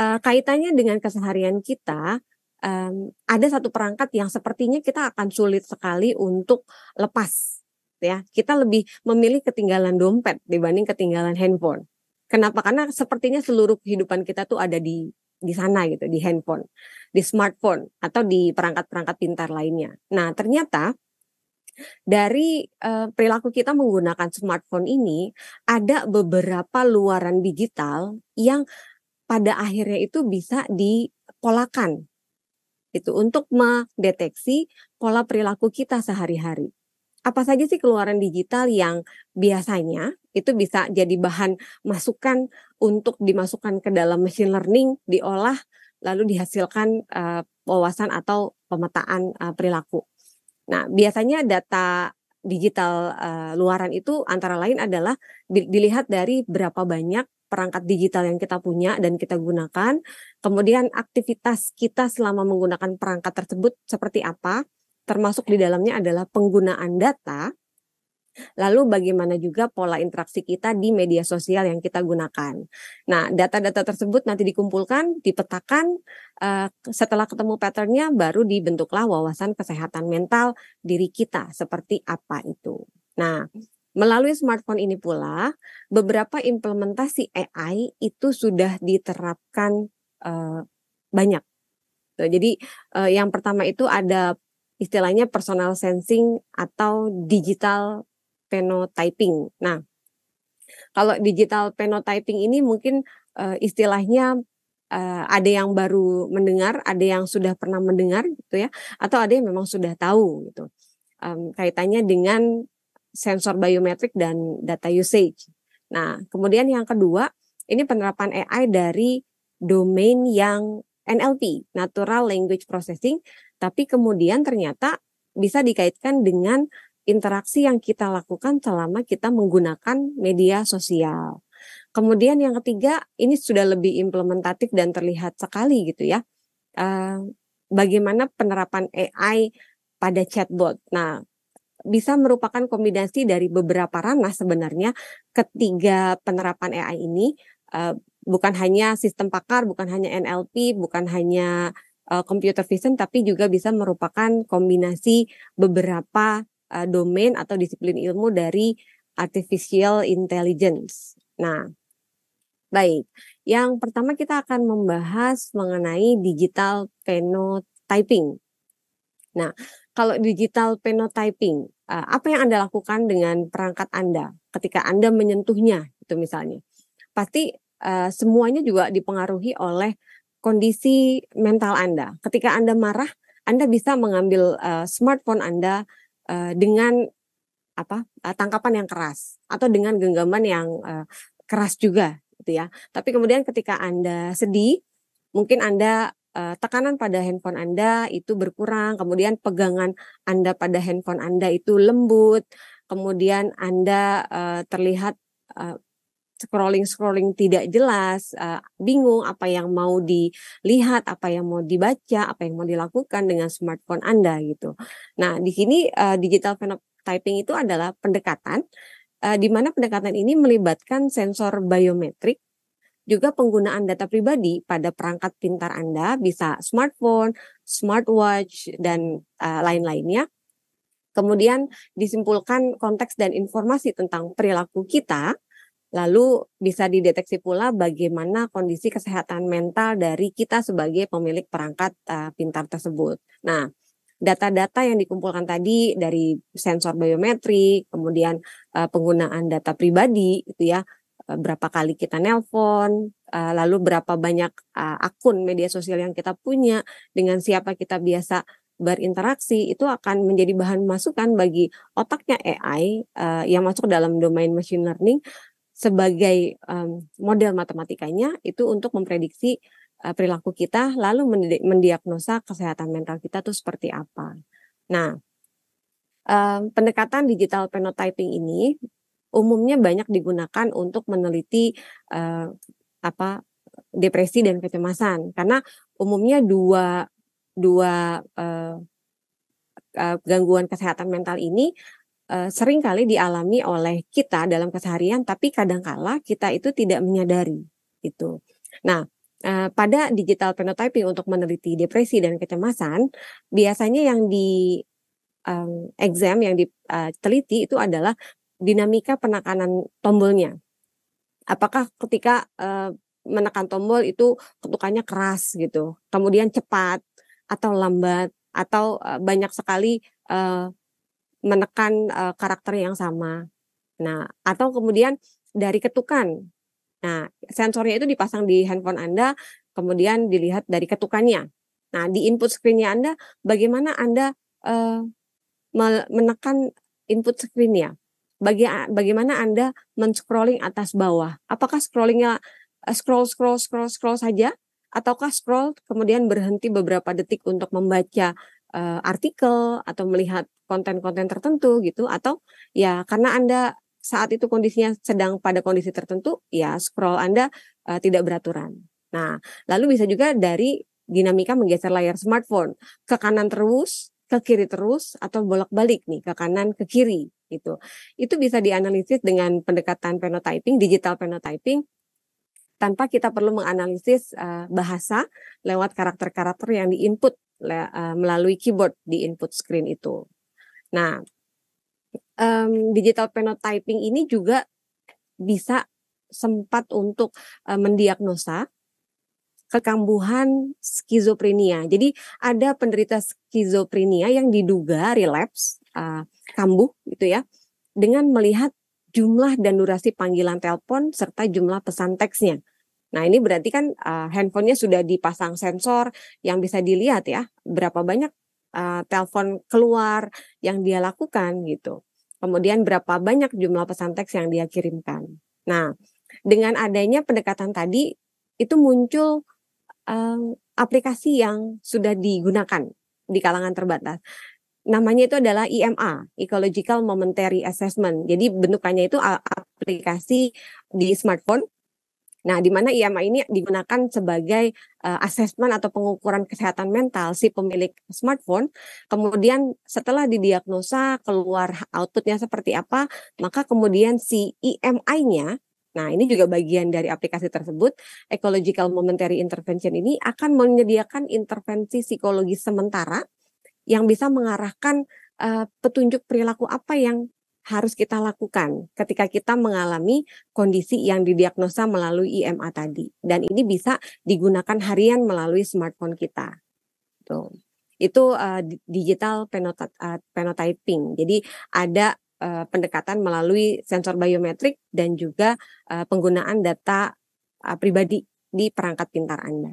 uh, kaitannya dengan keseharian kita, um, ada satu perangkat yang sepertinya kita akan sulit sekali untuk lepas ya kita lebih memilih ketinggalan dompet dibanding ketinggalan handphone kenapa karena sepertinya seluruh kehidupan kita tuh ada di di sana gitu di handphone di smartphone atau di perangkat-perangkat pintar lainnya nah ternyata dari uh, perilaku kita menggunakan smartphone ini ada beberapa luaran digital yang pada akhirnya itu bisa dipolakan itu untuk mendeteksi pola perilaku kita sehari-hari. Apa saja sih keluaran digital yang biasanya itu bisa jadi bahan masukan untuk dimasukkan ke dalam machine learning, diolah lalu dihasilkan uh, wawasan atau pemetaan uh, perilaku. Nah, biasanya data digital uh, luaran itu antara lain adalah dilihat dari berapa banyak perangkat digital yang kita punya dan kita gunakan, kemudian aktivitas kita selama menggunakan perangkat tersebut seperti apa, termasuk di dalamnya adalah penggunaan data, lalu bagaimana juga pola interaksi kita di media sosial yang kita gunakan. Nah, data-data tersebut nanti dikumpulkan, dipetakan, eh, setelah ketemu patternnya baru dibentuklah wawasan kesehatan mental diri kita seperti apa itu. Nah, Melalui smartphone ini pula, beberapa implementasi AI itu sudah diterapkan uh, banyak. jadi uh, yang pertama itu ada istilahnya personal sensing atau digital phenotyping. Nah, kalau digital phenotyping ini mungkin uh, istilahnya uh, ada yang baru mendengar, ada yang sudah pernah mendengar gitu ya, atau ada yang memang sudah tahu gitu. Um, kaitannya dengan sensor biometrik dan data usage. Nah, kemudian yang kedua, ini penerapan AI dari domain yang NLP, Natural Language Processing, tapi kemudian ternyata bisa dikaitkan dengan interaksi yang kita lakukan selama kita menggunakan media sosial. Kemudian yang ketiga, ini sudah lebih implementatif dan terlihat sekali gitu ya. Uh, bagaimana penerapan AI pada chatbot. Nah, bisa merupakan kombinasi dari beberapa ranah sebenarnya ketiga penerapan AI ini uh, bukan hanya sistem pakar, bukan hanya NLP, bukan hanya uh, computer vision tapi juga bisa merupakan kombinasi beberapa uh, domain atau disiplin ilmu dari artificial intelligence. Nah, baik. Yang pertama kita akan membahas mengenai digital phenotyping. Nah, kalau digital phenotyping, eh, apa yang Anda lakukan dengan perangkat Anda ketika Anda menyentuhnya itu misalnya. Pasti eh, semuanya juga dipengaruhi oleh kondisi mental Anda. Ketika Anda marah, Anda bisa mengambil eh, smartphone Anda dengan apa? tangkapan yang keras atau dengan genggaman yang keras juga gitu ya. Tapi kemudian ketika Anda sedih, mungkin Anda uh, tekanan pada handphone Anda itu berkurang, kemudian pegangan Anda pada handphone Anda itu lembut, kemudian Anda uh, terlihat scrolling eh, scrolling scrolling tidak jelas, uh, bingung apa yang mau dilihat, apa yang mau dibaca, apa yang mau dilakukan dengan smartphone Anda gitu. Nah, di sini uh, digital phenotyping itu adalah pendekatan di mana pendekatan ini melibatkan sensor biometrik juga penggunaan data pribadi pada perangkat pintar Anda bisa smartphone, smartwatch, dan uh, lain-lainnya. Kemudian disimpulkan konteks dan informasi tentang perilaku kita, lalu bisa dideteksi pula bagaimana kondisi kesehatan mental dari kita sebagai pemilik perangkat uh, pintar tersebut. Nah, data-data yang dikumpulkan tadi dari sensor biometrik, kemudian uh, penggunaan data pribadi itu ya, Eh, berapa kali kita nelpon, eh, lalu berapa banyak eh, akun media sosial yang kita punya, dengan siapa kita biasa berinteraksi itu akan menjadi bahan masukan bagi otaknya AI yang masuk dalam domain machine learning sebagai model matematikanya itu untuk memprediksi perilaku kita lalu mendiagnosa kesehatan mental kita itu seperti apa. Nah, pendekatan digital phenotyping ini umumnya banyak digunakan untuk meneliti uh, apa depresi dan kecemasan karena umumnya dua dua uh, gangguan kesehatan mental ini uh, seringkali dialami oleh kita dalam keseharian tapi kadangkala kita itu tidak menyadari itu. Nah, pada digital phenotyping untuk meneliti depresi dan kecemasan biasanya yang di um, exam yang diteliti itu adalah dinamika penekanan tombolnya. Apakah ketika uh, menekan tombol itu ketukannya keras gitu, kemudian cepat atau lambat atau uh, banyak sekali uh, menekan uh, karakter yang sama. Nah, atau kemudian dari ketukan. Nah, sensornya itu dipasang di handphone Anda, kemudian dilihat dari ketukannya. Nah, di input screen-nya Anda, bagaimana Anda uh, menekan input screen-nya? baga bagaimana Anda men-scrolling atas bawah. Apakah scrollingnya eh, scroll scroll scroll scroll saja ataukah scroll kemudian berhenti beberapa detik untuk membaca uh, artikel atau melihat konten-konten tertentu gitu atau ya karena Anda saat itu kondisinya sedang pada kondisi tertentu ya scroll Anda uh, tidak beraturan. Nah, lalu bisa juga dari dinamika menggeser layar smartphone ke kanan terus, ke kiri terus atau bolak-balik nih ke kanan ke kiri gitu. Itu bisa dianalisis dengan pendekatan phenotyping, digital phenotyping tanpa kita perlu menganalisis uh, bahasa lewat karakter-karakter yang diinput uh, melalui keyboard di input screen itu. Nah, um, digital phenotyping ini juga bisa sempat untuk uh, mendiagnosa kekambuhan skizoprenia. Jadi ada penderita skizoprenia yang diduga relapse uh, kambuh gitu ya dengan melihat jumlah dan durasi panggilan telepon serta jumlah pesan teksnya. Nah ini berarti kan uh, handphonenya sudah dipasang sensor yang bisa dilihat ya berapa banyak uh, telepon keluar yang dia lakukan gitu. Kemudian berapa banyak jumlah pesan teks yang dia kirimkan. Nah dengan adanya pendekatan tadi itu muncul uh, aplikasi yang sudah digunakan di kalangan terbatas namanya itu adalah IMA, e Ecological Momentary Assessment. Jadi bentukannya itu aplikasi di smartphone. Nah, di mana IMA e ini digunakan sebagai uh, eh, asesmen atau pengukuran kesehatan mental si pemilik smartphone. Kemudian setelah didiagnosa keluar outputnya seperti apa, maka kemudian si IMI-nya e Nah, ini juga bagian dari aplikasi tersebut. Ecological Momentary Intervention ini akan menyediakan intervensi psikologi sementara yang bisa mengarahkan uh, petunjuk perilaku apa yang harus kita lakukan ketika kita mengalami kondisi yang didiagnosa melalui IMA tadi dan ini bisa digunakan harian melalui smartphone kita. Tuh. Itu uh, digital eh, phenotyping Jadi ada uh, pendekatan melalui sensor biometrik dan juga uh, penggunaan data uh, pribadi di perangkat pintar Anda.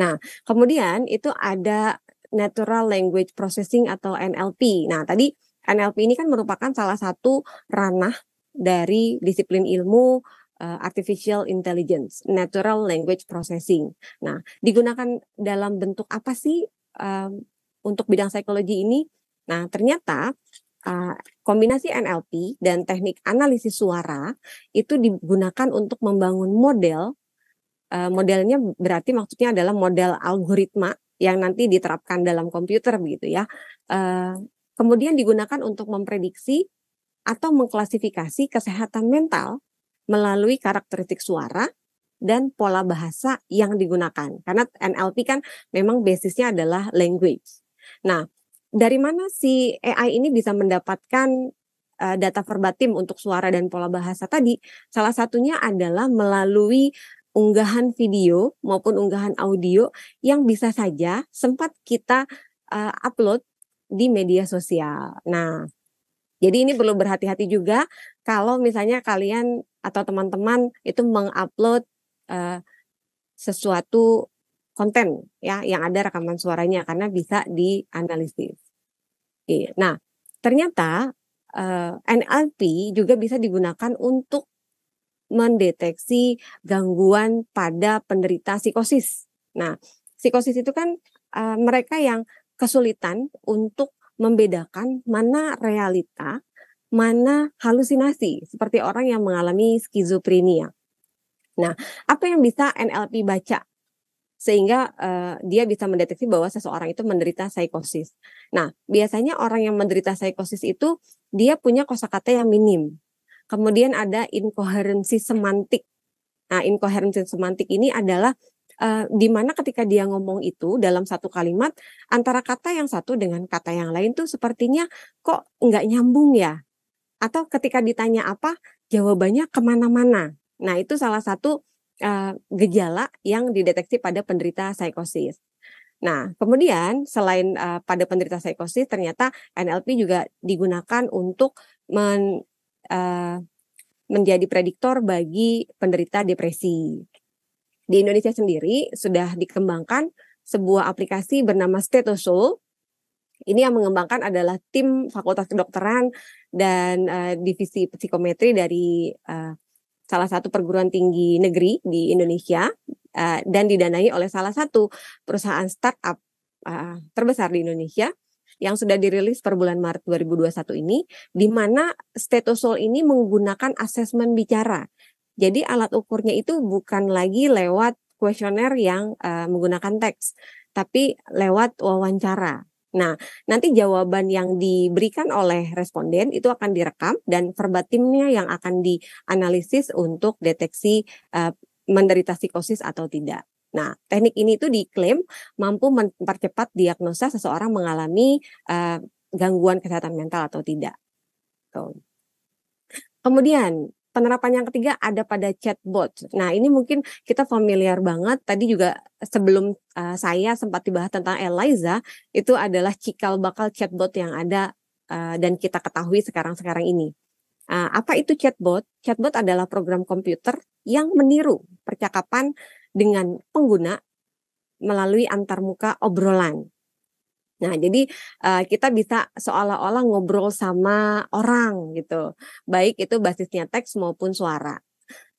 Nah, kemudian itu ada Natural Language Processing atau NLP. Nah, tadi NLP ini kan merupakan salah satu ranah dari disiplin ilmu eh, artificial intelligence, natural language processing. Nah, digunakan dalam bentuk apa sih um, untuk bidang psikologi ini? Nah, ternyata uh, kombinasi NLP dan teknik analisis suara itu digunakan untuk membangun model. modelnya berarti maksudnya adalah model algoritma yang nanti diterapkan dalam komputer begitu ya. Eh, kemudian digunakan untuk memprediksi atau mengklasifikasi kesehatan mental melalui karakteristik suara dan pola bahasa yang digunakan. Karena NLP kan memang basisnya adalah language. Nah, dari mana si AI ini bisa mendapatkan eh, data verbatim untuk suara dan pola bahasa tadi? Salah satunya adalah melalui unggahan video maupun unggahan audio yang bisa saja sempat kita uh, upload di media sosial. Nah, jadi ini perlu berhati-hati juga kalau misalnya kalian atau teman-teman itu mengupload uh, sesuatu konten ya yang ada rekaman suaranya karena bisa dianalisis. Iya, nah ternyata uh, eh, NLP juga bisa digunakan untuk mendeteksi gangguan pada penderita psikosis. Nah, psikosis itu kan uh, mereka yang kesulitan untuk membedakan mana realita, mana halusinasi, seperti orang yang mengalami skizofrenia. Nah, apa yang bisa NLP baca sehingga uh, dia bisa mendeteksi bahwa seseorang itu menderita psikosis. Nah, biasanya orang yang menderita psikosis itu dia punya kosakata yang minim. Kemudian ada inkoherensi semantik. Nah, inkoherensi semantik ini adalah uh, di mana ketika dia ngomong itu dalam satu kalimat antara kata yang satu dengan kata yang lain tuh sepertinya kok nggak nyambung ya atau ketika ditanya apa jawabannya kemana-mana nah itu salah satu uh, gejala yang dideteksi pada penderita psikosis Nah, kemudian selain uh, pada penderita psikosis, ternyata NLP juga digunakan untuk men Eh, menjadi prediktor bagi penderita depresi. Di Indonesia sendiri sudah dikembangkan sebuah aplikasi bernama Stetosoul. Ini yang mengembangkan adalah tim Fakultas Kedokteran dan uh, divisi psikometri dari uh, salah satu perguruan tinggi negeri di Indonesia uh, dan didanai oleh salah satu perusahaan startup uh, terbesar di Indonesia yang sudah dirilis per bulan Maret 2021 ini, di mana Stetosol ini menggunakan asesmen bicara. Jadi alat ukurnya itu bukan lagi lewat kuesioner yang uh, menggunakan teks, tapi lewat wawancara. Nah, nanti jawaban yang diberikan oleh responden itu akan direkam dan verbatimnya yang akan dianalisis untuk deteksi uh, menderita psikosis atau tidak. Nah, teknik ini itu diklaim mampu mempercepat diagnosa seseorang mengalami uh, gangguan kesehatan mental atau tidak. Tuh. Kemudian penerapan yang ketiga ada pada chatbot. Nah, ini mungkin kita familiar banget. Tadi juga sebelum uh, saya sempat dibahas tentang Eliza, itu adalah cikal bakal chatbot yang ada uh, dan kita ketahui sekarang-sekarang ini. Uh, apa itu chatbot? Chatbot adalah program komputer yang meniru percakapan dengan pengguna melalui antarmuka obrolan. Nah, jadi uh, kita bisa seolah-olah ngobrol sama orang gitu, baik itu basisnya teks maupun suara.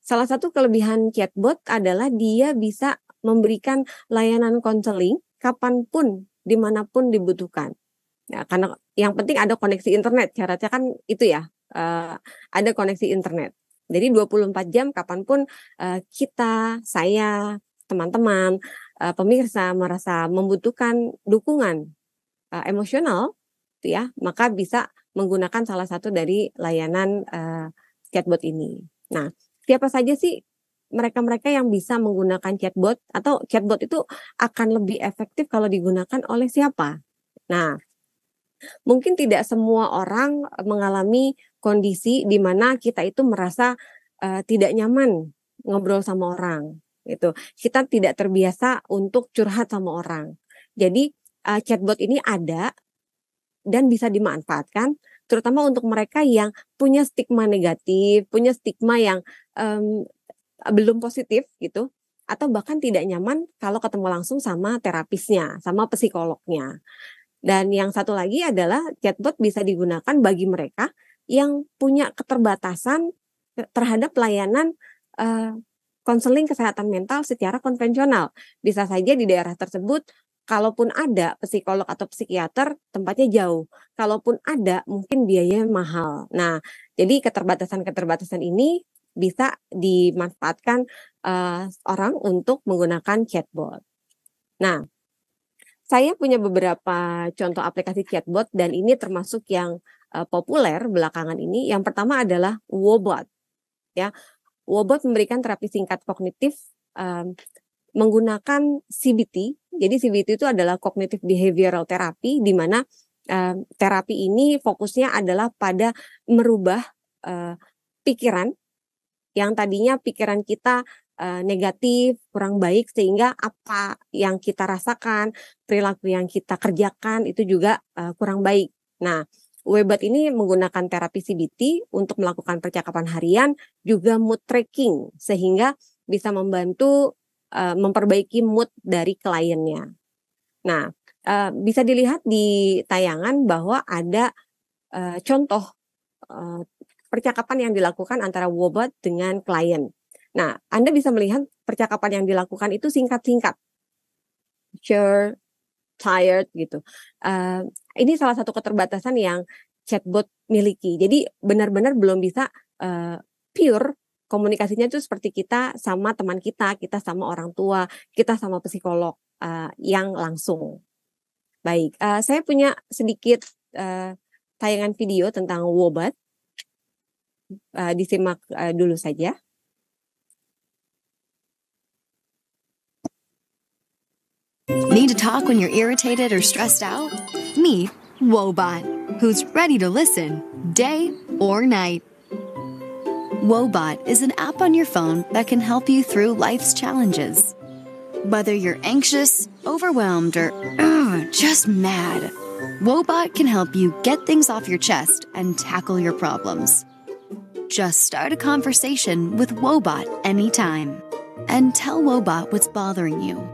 Salah satu kelebihan chatbot adalah dia bisa memberikan layanan konseling kapanpun, dimanapun dibutuhkan. Ya, karena yang penting ada koneksi internet, syaratnya kan itu ya, uh, ada koneksi internet. Jadi 24 jam kapanpun uh, kita, saya, teman-teman, uh, pemirsa merasa membutuhkan dukungan uh, emosional, gitu ya, maka bisa menggunakan salah satu dari layanan uh, chatbot ini. Nah, siapa saja sih mereka-mereka yang bisa menggunakan chatbot atau chatbot itu akan lebih efektif kalau digunakan oleh siapa? Nah, mungkin tidak semua orang mengalami kondisi di mana kita itu merasa uh, tidak nyaman ngobrol sama orang gitu. Kita tidak terbiasa untuk curhat sama orang. Jadi uh, chatbot ini ada dan bisa dimanfaatkan terutama untuk mereka yang punya stigma negatif, punya stigma yang um, belum positif gitu atau bahkan tidak nyaman kalau ketemu langsung sama terapisnya, sama psikolognya. Dan yang satu lagi adalah chatbot bisa digunakan bagi mereka yang punya keterbatasan terhadap layanan eh, konseling uh, kesehatan mental secara konvensional. Bisa saja di daerah tersebut kalaupun ada psikolog atau psikiater tempatnya jauh. Kalaupun ada mungkin biaya mahal. Nah, jadi keterbatasan-keterbatasan ini bisa dimanfaatkan uh, orang untuk menggunakan chatbot. Nah, saya punya beberapa contoh aplikasi chatbot dan ini termasuk yang uh, populer belakangan ini yang pertama adalah Wobot. Ya, Wobot memberikan terapi singkat kognitif um, menggunakan CBT. Jadi CBT itu adalah kognitif behavioral therapy di mana um, terapi ini fokusnya adalah pada merubah uh, pikiran yang tadinya pikiran kita negatif, kurang baik sehingga apa yang kita rasakan, perilaku yang kita kerjakan itu juga uh, kurang baik. Nah, Webat ini menggunakan terapi CBT untuk melakukan percakapan harian, juga mood tracking sehingga bisa membantu uh, memperbaiki mood dari kliennya. Nah, uh, bisa dilihat di tayangan bahwa ada uh, contoh uh, percakapan yang dilakukan antara Webat dengan klien. Nah, Anda bisa melihat percakapan yang dilakukan itu singkat-singkat. Share, tired gitu. Uh, ini salah satu keterbatasan yang chatbot miliki. Jadi benar-benar belum bisa uh, pure komunikasinya itu seperti kita sama teman kita, kita sama orang tua, kita sama psikolog uh, yang langsung. Baik, uh, saya punya sedikit uh, tayangan video tentang Wobat. Uh, disimak uh, dulu saja. Need to talk when you're irritated or stressed out? Meet Wobot, who's ready to listen day or night. Wobot is an app on your phone that can help you through life's challenges. Whether you're anxious, overwhelmed, or ugh, just mad, Wobot can help you get things off your chest and tackle your problems. Just start a conversation with Wobot anytime and tell Wobot what's bothering you.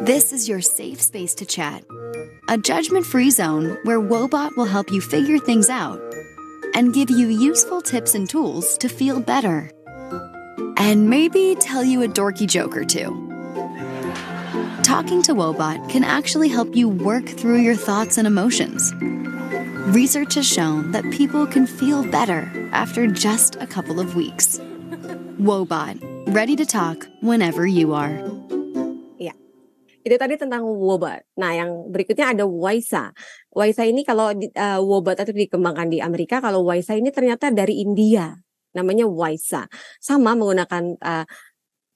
This is your safe space to chat, a judgment free zone where Wobot will help you figure things out and give you useful tips and tools to feel better. And maybe tell you a dorky joke or two. Talking to Wobot can actually help you work through your thoughts and emotions. Research has shown that people can feel better after just a couple of weeks. Wobot, ready to talk whenever you are. Itu tadi tentang Wobat. Nah, yang berikutnya ada Waisa. Waisa ini kalau di, uh, Wobat itu dikembangkan di Amerika, kalau Waisa ini ternyata dari India. Namanya Waisa. Sama menggunakan uh,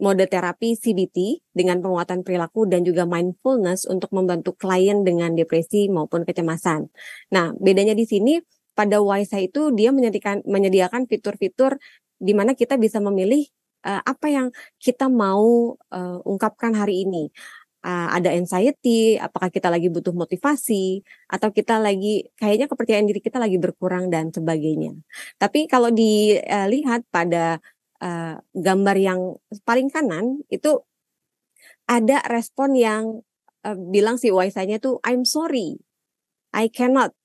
mode terapi CBT dengan penguatan perilaku dan juga mindfulness untuk membantu klien dengan depresi maupun kecemasan. Nah, bedanya di sini pada Waisa itu dia menyediakan menyediakan fitur-fitur di mana kita bisa memilih eh, apa yang kita mau uh, ungkapkan hari ini uh, ada anxiety, apakah kita lagi butuh motivasi, atau kita lagi kayaknya kepercayaan diri kita lagi berkurang dan sebagainya. Tapi kalau dilihat eh, pada uh, gambar yang paling kanan itu ada respon yang uh, bilang si Waisanya tuh I'm sorry, I cannot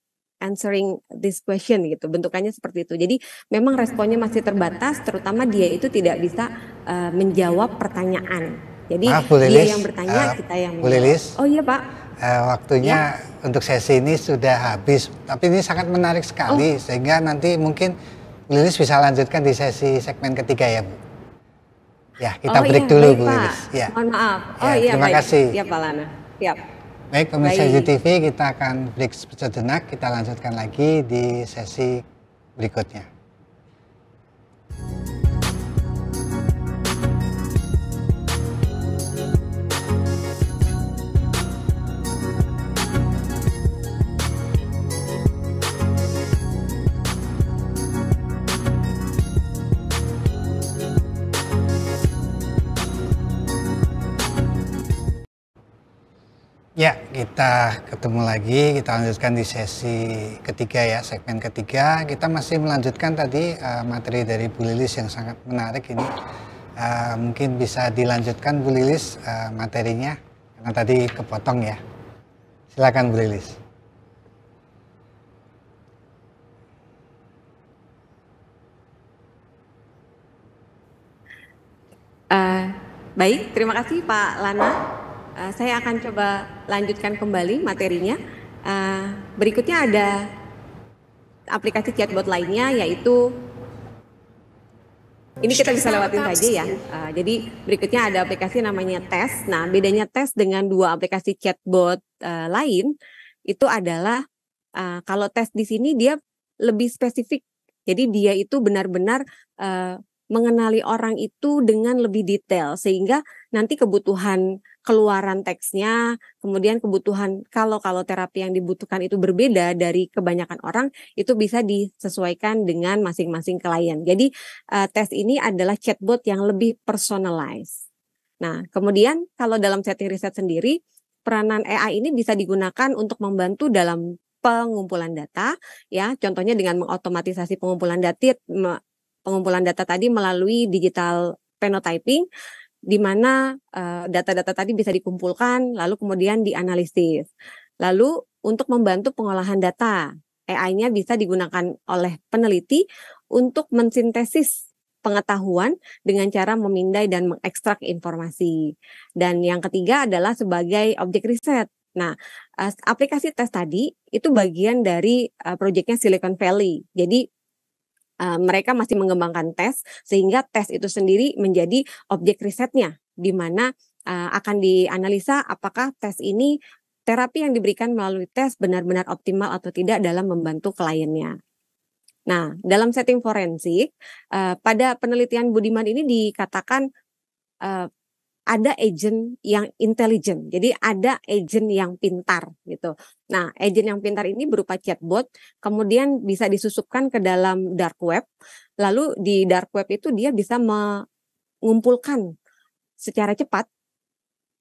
answering this question gitu bentukannya seperti itu jadi memang responnya masih terbatas terutama dia itu tidak bisa uh, menjawab pertanyaan jadi Maaf, Bu Lilis, dia yang bertanya, uh, kita yang Bu Lilis. Oh iya Pak. Uh, waktunya ya. untuk sesi ini sudah habis, tapi ini sangat menarik sekali oh. sehingga nanti mungkin Bu Lilis bisa lanjutkan di sesi segmen ketiga ya Bu. Ya kita oh, break iya, dulu baik, Bu Lilis. Ya. Mohon maaf. Ya, oh ya, iya. Terima baik. kasih. Ya Pak Lana. Siap. Baik pemirsa TV kita akan break sejenak, kita lanjutkan lagi di sesi berikutnya. Ya, kita ketemu lagi, kita lanjutkan di sesi ketiga ya, segmen ketiga. Kita masih melanjutkan tadi uh, materi dari Bu Lilis yang sangat menarik ini. Uh, mungkin bisa dilanjutkan Bu Lilis uh, materinya, karena tadi kepotong ya. Silakan Bu Lilis. Uh, baik, terima kasih Pak Lana. Eh, saya akan coba lanjutkan kembali materinya. Uh, berikutnya ada aplikasi chatbot lainnya yaitu ini kita bisa lewatin saja ya. Uh, jadi berikutnya ada aplikasi namanya Tes. Nah bedanya Tes dengan dua aplikasi chatbot uh, lain itu adalah uh, kalau Tes di sini dia lebih spesifik. Jadi dia itu benar-benar uh, mengenali orang itu dengan lebih detail sehingga nanti kebutuhan keluaran teksnya, kemudian kebutuhan kalau kalau terapi yang dibutuhkan itu berbeda dari kebanyakan orang, itu bisa disesuaikan dengan masing-masing klien. Jadi uh, tes ini adalah chatbot yang lebih personalized. Nah, kemudian kalau dalam setting riset sendiri, peranan AI ini bisa digunakan untuk membantu dalam pengumpulan data ya, contohnya dengan mengotomatisasi pengumpulan data pengumpulan data tadi melalui digital phenotyping di mana data eh, data-data tadi bisa dikumpulkan lalu kemudian dianalisis. Lalu untuk membantu pengolahan data, AI-nya bisa digunakan oleh peneliti untuk mensintesis pengetahuan dengan cara memindai dan mengekstrak informasi. Dan yang ketiga adalah sebagai objek riset. Nah, aplikasi tes tadi itu bagian dari eh, proyeknya Silicon Valley. Jadi Eh, mereka masih mengembangkan tes sehingga tes itu sendiri menjadi objek risetnya di mana uh, akan dianalisa apakah tes ini terapi yang diberikan melalui tes benar-benar optimal atau tidak dalam membantu kliennya. Nah, dalam setting forensik, uh, pada penelitian Budiman ini dikatakan uh, ada agent yang intelligent, Jadi ada agent yang pintar gitu. Nah, agent yang pintar ini berupa chatbot, kemudian bisa disusupkan ke dalam dark web. Lalu di dark web itu dia bisa mengumpulkan secara cepat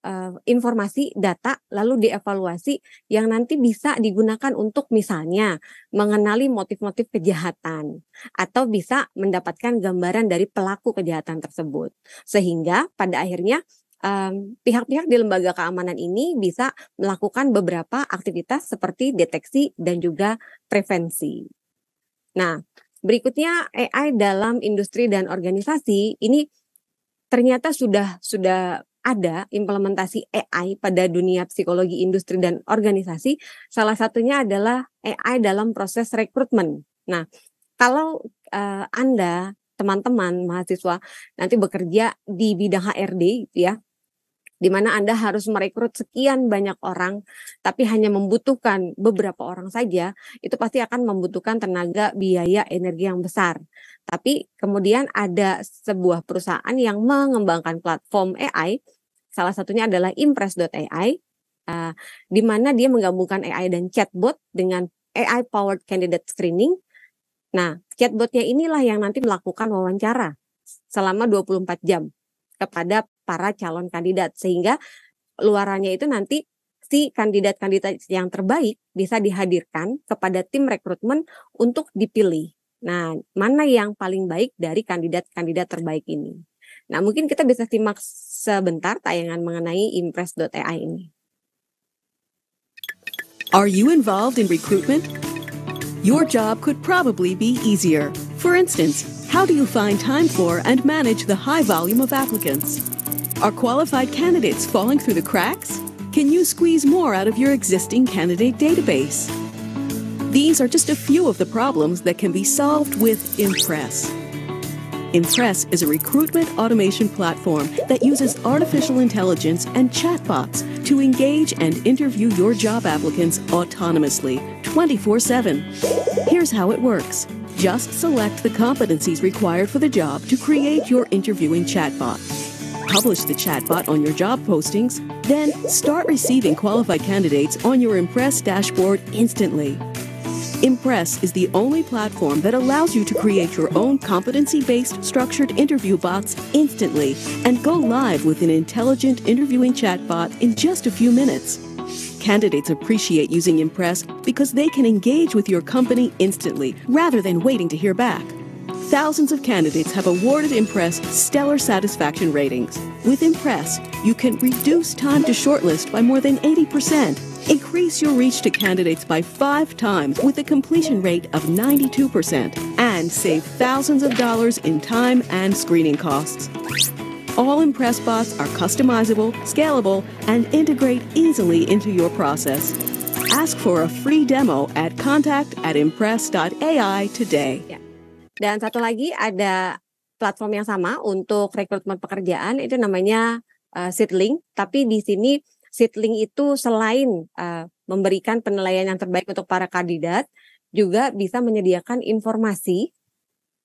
uh, informasi data lalu dievaluasi yang nanti bisa digunakan untuk misalnya mengenali motif-motif kejahatan atau bisa mendapatkan gambaran dari pelaku kejahatan tersebut sehingga pada akhirnya pihak pihak-pihak di lembaga keamanan ini bisa melakukan beberapa aktivitas seperti deteksi dan juga prevensi. Nah, berikutnya AI dalam industri dan organisasi ini ternyata sudah sudah ada implementasi AI pada dunia psikologi industri dan organisasi. Salah satunya adalah AI dalam proses rekrutmen. Nah, kalau uh, Anda teman-teman mahasiswa nanti bekerja di bidang HRD ya di mana Anda harus merekrut sekian banyak orang tapi hanya membutuhkan beberapa orang saja, itu pasti akan membutuhkan tenaga, biaya, energi yang besar. Tapi kemudian ada sebuah perusahaan yang mengembangkan platform AI, salah satunya adalah impress.ai Uh, eh, di mana dia menggabungkan AI dan chatbot dengan AI powered candidate screening. Nah, chatbotnya inilah yang nanti melakukan wawancara selama 24 jam kepada para calon kandidat sehingga luarannya itu nanti si kandidat-kandidat yang terbaik bisa dihadirkan kepada tim rekrutmen untuk dipilih. Nah, mana yang paling baik dari kandidat-kandidat terbaik ini? Nah, mungkin kita bisa simak sebentar tayangan mengenai impress.ai ini. Are you involved in recruitment? Your job could probably be easier. For instance, how do you find time for and manage the high volume of applicants? Are qualified candidates falling through the cracks? Can you squeeze more out of your existing candidate database? These are just a few of the problems that can be solved with Impress. Impress is a recruitment automation platform that uses artificial intelligence and chatbots to engage and interview your job applicants autonomously 24 7. Here's how it works just select the competencies required for the job to create your interviewing chatbot. Publish the chatbot on your job postings, then start receiving qualified candidates on your Impress dashboard instantly. Impress is the only platform that allows you to create your own competency based structured interview bots instantly and go live with an intelligent interviewing chatbot in just a few minutes. Candidates appreciate using Impress because they can engage with your company instantly rather than waiting to hear back. Thousands of candidates have awarded Impress stellar satisfaction ratings. With Impress, you can reduce time to shortlist by more than 80%, increase your reach to candidates by five times with a completion rate of 92%, and save thousands of dollars in time and screening costs. All Impress bots are customizable, scalable, and integrate easily into your process. Ask for a free demo at contact at impress.ai today. Dan satu lagi ada platform yang sama untuk rekrutmen pekerjaan itu namanya uh, eh, Seedling. Tapi di sini Seedling itu selain uh, memberikan penilaian yang terbaik untuk para kandidat, juga bisa menyediakan informasi.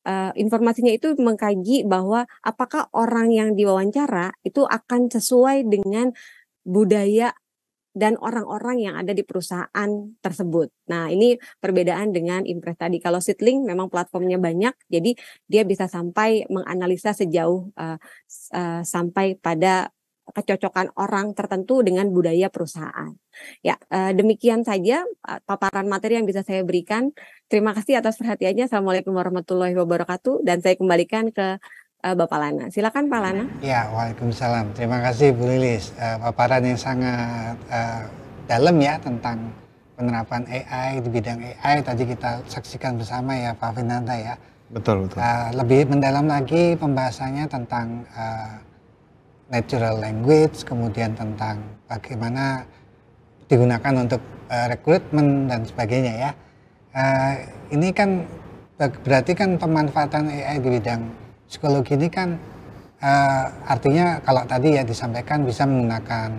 Uh, informasinya itu mengkaji bahwa apakah orang yang diwawancara itu akan sesuai dengan budaya dan orang-orang yang ada di perusahaan tersebut. Nah, ini perbedaan dengan Impress tadi. Kalau Sitling memang platformnya banyak, jadi dia bisa sampai menganalisa sejauh uh, uh, sampai pada kecocokan orang tertentu dengan budaya perusahaan. Ya, uh, demikian saja uh, paparan materi yang bisa saya berikan. Terima kasih atas perhatiannya. Assalamualaikum warahmatullahi wabarakatuh dan saya kembalikan ke uh, Bapak Lana. Silakan Pak Lana. Ya, Waalaikumsalam. Terima kasih Bu Lilis. Uh, paparan yang sangat uh, dalam ya tentang penerapan AI di bidang AI tadi kita saksikan bersama ya Pak Vinanda ya. Betul, betul. Uh, lebih mendalam lagi pembahasannya tentang uh, natural language, kemudian tentang bagaimana digunakan untuk uh, rekrutmen dan sebagainya ya. Uh, ini kan berarti kan pemanfaatan AI di bidang psikologi ini kan uh, artinya kalau tadi ya disampaikan bisa menggunakan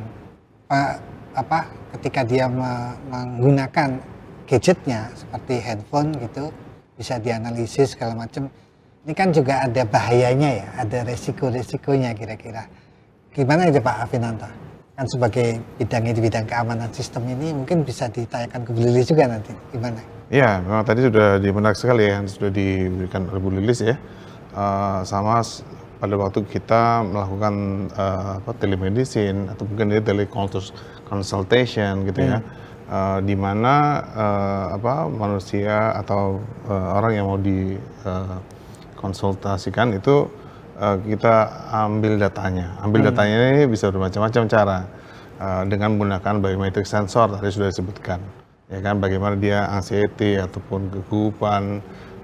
uh, apa ketika dia me menggunakan gadgetnya seperti handphone gitu bisa dianalisis segala macam ini kan juga ada bahayanya ya ada resiko-resikonya kira-kira gimana aja Pak Afinanto kan sebagai bidangnya di bidang keamanan sistem ini mungkin bisa ditanyakan ke Bu juga nanti gimana? Ya, memang tadi sudah dimenak sekali ya, sudah diberikan oleh Bu ya Eh, sama pada waktu kita melakukan uh, telemedicine atau mungkin dia consultation gitu ya. hmm. ya, uh, di mana uh, apa manusia atau uh, orang yang mau dikonsultasikan uh, itu uh, kita ambil datanya. Ambil hmm. datanya ini bisa bermacam-macam cara uh, dengan menggunakan biometric sensor tadi sudah disebutkan, ya kan bagaimana dia anxiety ataupun kegugupan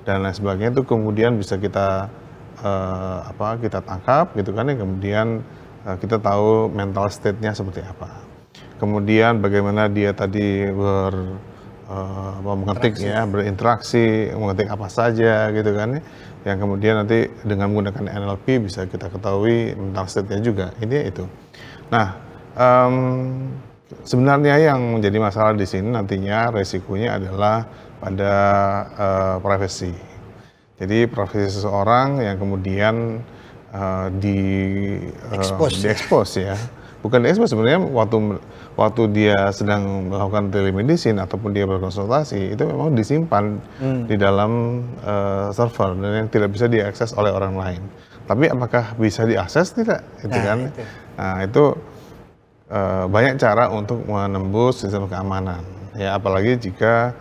dan lain sebagainya itu kemudian bisa kita uh, apa kita tangkap gitu kan ya kemudian uh, kita tahu mental state-nya seperti apa kemudian bagaimana dia tadi ber uh, mengetik ya berinteraksi mengetik apa saja gitu kan ya. yang kemudian nanti dengan menggunakan NLP bisa kita ketahui mental state-nya juga ini itu nah um, sebenarnya yang menjadi masalah di sini nantinya resikonya adalah pada uh, eh, profesi. Jadi profesi seseorang yang kemudian uh, di uh, eh, diekspos ya. ya. Bukan diekspos sebenarnya waktu waktu dia sedang melakukan telemedicine ataupun dia berkonsultasi itu memang disimpan hmm. di dalam uh, server dan yang tidak bisa diakses oleh orang lain. Tapi apakah bisa diakses tidak? Itu nah, kan. Itu. Nah, itu uh, banyak cara untuk menembus sistem keamanan. Ya apalagi jika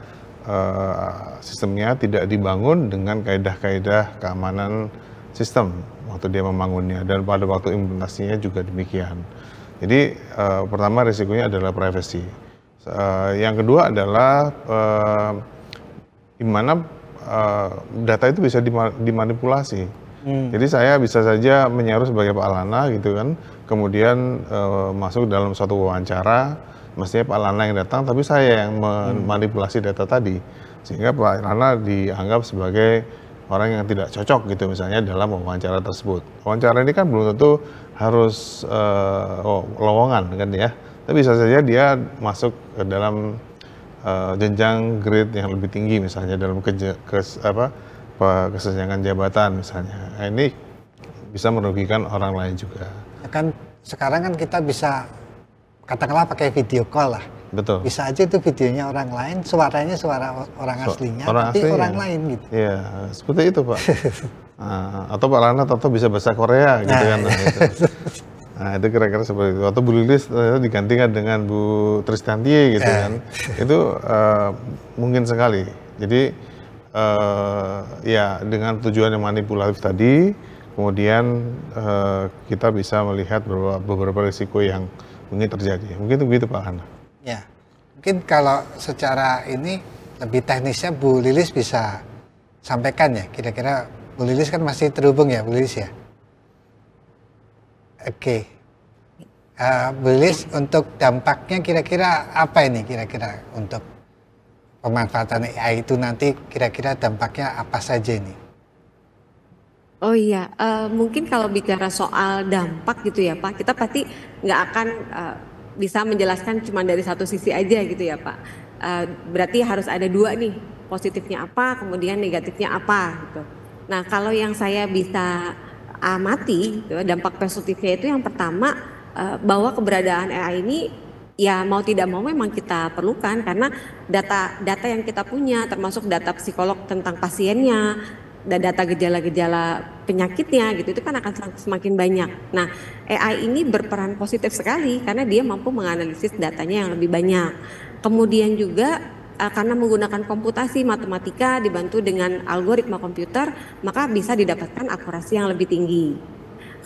Eh, sistemnya tidak dibangun dengan kaedah-kaedah keamanan sistem waktu dia membangunnya dan pada waktu implementasinya juga demikian. Jadi uh, pertama risikonya adalah privacy. Uh, yang kedua adalah uh, di mana uh, data itu bisa dimanipulasi. Hmm. Jadi saya bisa saja menyaruh sebagai Pak Alana gitu kan, kemudian uh, masuk dalam suatu wawancara mestinya Pak Lana yang datang, tapi saya yang hmm. memanipulasi data tadi. Sehingga Pak Lana dianggap sebagai orang yang tidak cocok gitu misalnya dalam wawancara tersebut. Wawancara ini kan belum tentu harus uh, oh, lowongan kan ya, tapi bisa saja dia masuk ke dalam uh, jenjang grade yang lebih tinggi misalnya dalam keje, kes, apa, kesenjangan jabatan misalnya. Nah, ini bisa merugikan orang lain juga. Kan sekarang kan kita bisa katakanlah pakai video call lah. Betul. Bisa aja itu videonya orang lain, suaranya suara orang so, aslinya, orang tapi aslinya. orang lain gitu. Iya, seperti itu Pak. nah, atau Pak Lana atau bisa bahasa Korea gitu kan. Nah. nah, itu. nah itu kira-kira seperti itu. Atau Bu Lilis uh, digantikan dengan Bu Tristanti gitu eh. kan. itu uh, mungkin sekali. Jadi uh, ya dengan tujuan yang manipulatif tadi, kemudian uh, kita bisa melihat beberapa, beberapa risiko yang mungkin terjadi. Mungkin itu begitu Pak Hana. Ya, mungkin kalau secara ini lebih teknisnya Bu Lilis bisa sampaikan ya. Kira-kira Bu Lilis kan masih terhubung ya Bu Lilis ya. Oke. Okay. Uh, eh, Bu Lilis untuk dampaknya kira-kira apa ini kira-kira untuk pemanfaatan AI itu nanti kira-kira dampaknya apa saja ini? Oh iya, uh, mungkin kalau bicara soal dampak gitu ya Pak, kita pasti nggak akan uh, bisa menjelaskan cuma dari satu sisi aja gitu ya Pak. Uh, berarti harus ada dua nih, positifnya apa, kemudian negatifnya apa gitu. Nah kalau yang saya bisa amati gitu, dampak positifnya itu yang pertama uh, bahwa keberadaan AI ini ya mau tidak mau memang kita perlukan karena data data yang kita punya termasuk data psikolog tentang pasiennya data gejala-gejala penyakitnya gitu itu kan akan semakin banyak. Nah, AI ini berperan positif sekali karena dia mampu menganalisis datanya yang lebih banyak. Kemudian juga eh, karena menggunakan komputasi matematika dibantu dengan algoritma komputer, maka bisa didapatkan akurasi yang lebih tinggi.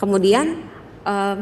Kemudian um,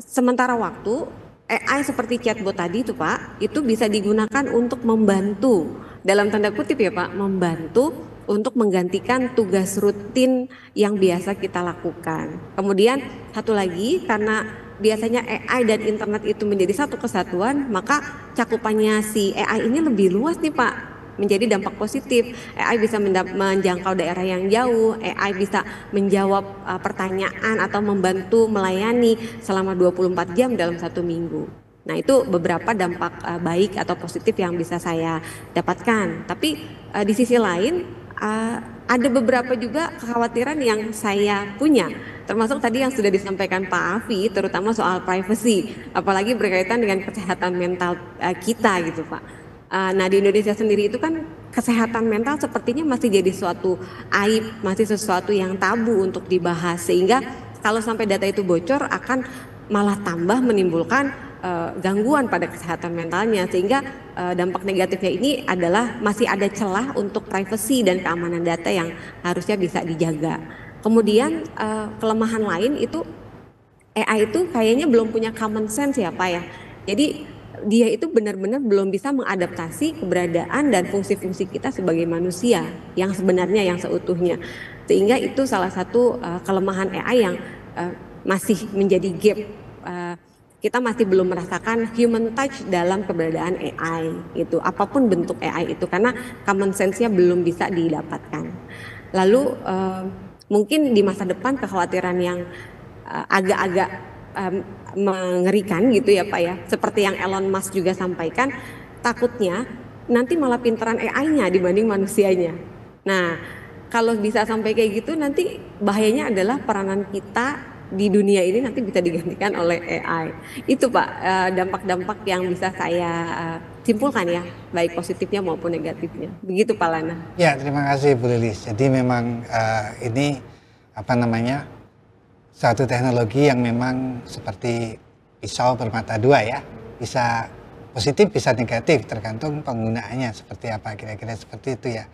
sementara waktu AI seperti chatbot tadi itu Pak, itu bisa digunakan untuk membantu dalam tanda kutip ya Pak, membantu untuk menggantikan tugas rutin yang biasa kita lakukan. Kemudian satu lagi karena biasanya AI dan internet itu menjadi satu kesatuan, maka cakupannya si AI ini lebih luas nih Pak. Menjadi dampak positif, AI bisa menjangkau daerah yang jauh, AI bisa menjawab uh, pertanyaan atau membantu melayani selama 24 jam dalam satu minggu. Nah itu beberapa dampak uh, baik atau positif yang bisa saya dapatkan. Tapi uh, di sisi lain uh, ada beberapa juga kekhawatiran yang saya punya termasuk tadi yang sudah disampaikan Pak Afi terutama soal privacy apalagi berkaitan dengan kesehatan mental uh, kita gitu Pak. Uh, nah di Indonesia sendiri itu kan kesehatan mental sepertinya masih jadi suatu aib, masih sesuatu yang tabu untuk dibahas sehingga kalau sampai data itu bocor akan malah tambah menimbulkan uh, gangguan pada kesehatan mentalnya sehingga uh, dampak negatifnya ini adalah masih ada celah untuk privasi dan keamanan data yang harusnya bisa dijaga. Kemudian uh, kelemahan lain itu AI itu kayaknya belum punya common sense ya Pak ya. Jadi dia itu benar-benar belum bisa mengadaptasi keberadaan dan fungsi-fungsi kita sebagai manusia yang sebenarnya yang seutuhnya. Sehingga itu salah satu uh, kelemahan AI yang uh, masih menjadi gap uh, kita masih belum merasakan human touch dalam keberadaan AI itu apapun bentuk AI itu karena common sense-nya belum bisa didapatkan. Lalu uh, mungkin di masa depan kekhawatiran yang agak eh, agak-agak um, mengerikan gitu ya Pak ya, seperti yang Elon Musk juga sampaikan, takutnya nanti malah pinteran AI-nya dibanding manusianya. Nah, kalau bisa sampai kayak gitu nanti bahayanya adalah peranan kita di dunia ini nanti bisa digantikan oleh AI. Itu Pak eh, dampak-dampak yang bisa saya eh, simpulkan ya, baik positifnya maupun negatifnya. Begitu Pak Lana. Ya, terima kasih Bu Lilis. Jadi memang uh, ini apa namanya? satu teknologi yang memang seperti pisau bermata dua ya. Bisa positif, bisa negatif tergantung penggunaannya seperti apa kira-kira seperti itu ya.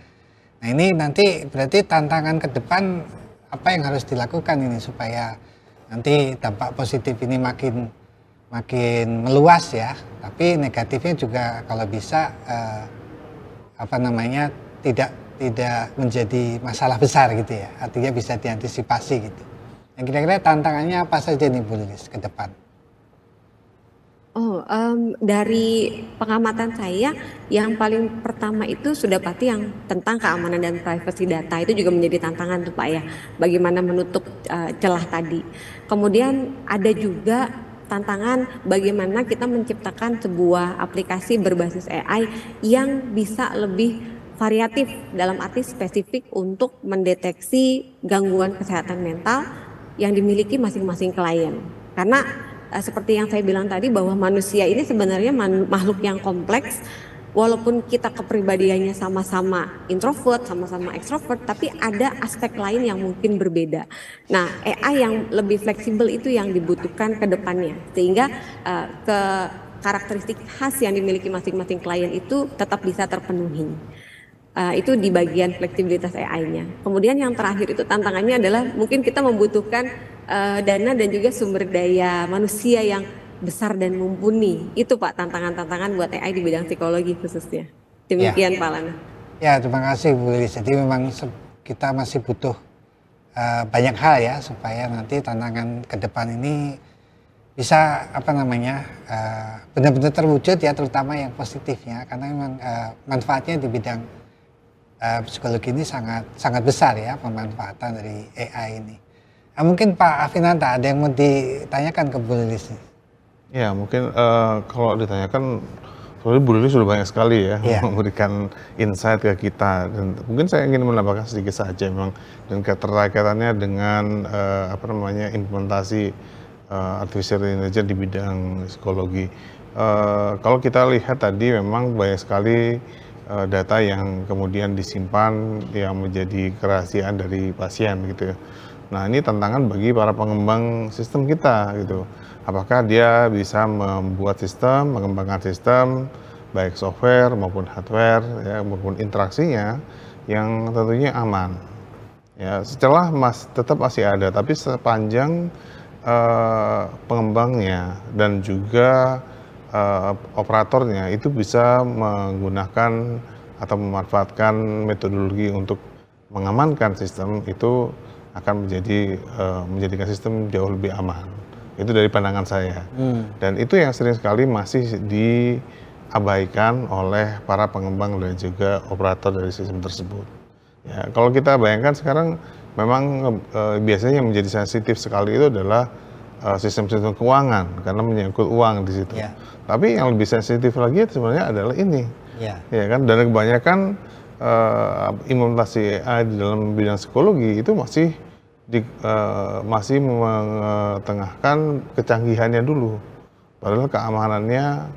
Nah, ini nanti berarti tantangan ke depan apa yang harus dilakukan ini supaya nanti dampak positif ini makin makin meluas ya tapi negatifnya juga kalau bisa eh, apa namanya tidak tidak menjadi masalah besar gitu ya artinya bisa diantisipasi gitu. Yang nah, kira-kira tantangannya apa saja nih Bu Lilis ke depan? Oh, um, dari pengamatan saya, yang paling pertama itu sudah pasti yang tentang keamanan dan privasi data itu juga menjadi tantangan tuh Pak ya, bagaimana menutup uh, celah tadi. Kemudian ada juga tantangan bagaimana kita menciptakan sebuah aplikasi berbasis AI yang bisa lebih variatif dalam arti spesifik untuk mendeteksi gangguan kesehatan mental yang dimiliki masing-masing klien. Karena Eh, seperti yang saya bilang tadi bahwa manusia ini sebenarnya man, makhluk yang kompleks walaupun kita kepribadiannya sama-sama introvert, sama-sama ekstrovert, tapi ada aspek lain yang mungkin berbeda. Nah, AI yang lebih fleksibel itu yang dibutuhkan ke depannya, sehingga uh, ke karakteristik khas yang dimiliki masing-masing klien itu tetap bisa terpenuhi. Uh, itu di bagian fleksibilitas AI-nya. Kemudian yang terakhir itu tantangannya adalah mungkin kita membutuhkan uh, dana dan juga sumber daya manusia yang besar dan mumpuni. Itu Pak tantangan-tantangan buat AI di bidang psikologi khususnya. Demikian ya. Pak Lana. Ya terima kasih Bu Lili. Jadi memang kita masih butuh uh, banyak hal ya supaya nanti tantangan ke depan ini bisa apa namanya benar eh, benar-benar terwujud ya terutama yang positifnya karena memang uh, manfaatnya di bidang uh, psikologi ini sangat sangat besar ya pemanfaatan dari AI ini. Nah, mungkin Pak Afinanta ada yang mau ditanyakan ke Bu Lilis? Ya mungkin uh, kalau ditanyakan Soalnya Bu Lilis sudah banyak sekali ya yeah. memberikan insight ke kita dan mungkin saya ingin menambahkan sedikit saja memang dan keterkaitannya dengan uh, apa namanya implementasi uh, artificial intelligence di bidang psikologi. Uh, kalau kita lihat tadi memang banyak sekali uh, data yang kemudian disimpan yang menjadi kerahasiaan dari pasien gitu ya. Nah, ini tantangan bagi para pengembang sistem kita gitu. Apakah dia bisa membuat sistem, mengembangkan sistem baik software maupun hardware ya maupun interaksinya yang tentunya aman. Ya, setelah mas tetap masih ada tapi sepanjang uh, pengembangnya dan juga uh, operatornya itu bisa menggunakan atau memanfaatkan metodologi untuk mengamankan sistem itu akan menjadi uh, menjadikan sistem jauh lebih aman. Itu dari pandangan saya. Hmm. Dan itu yang sering sekali masih diabaikan oleh para pengembang dan juga operator dari sistem tersebut. Ya, kalau kita bayangkan sekarang memang uh, biasanya yang menjadi sensitif sekali itu adalah eh, sistem-sistem keuangan karena menyangkut uang di situ. Yeah. Tapi yang lebih sensitif lagi sebenarnya adalah ini, yeah. ya kan. Dan kebanyakan uh, implementasi AI di dalam bidang psikologi itu masih di, uh, masih mengetengahkan kecanggihannya dulu. Padahal keamanannya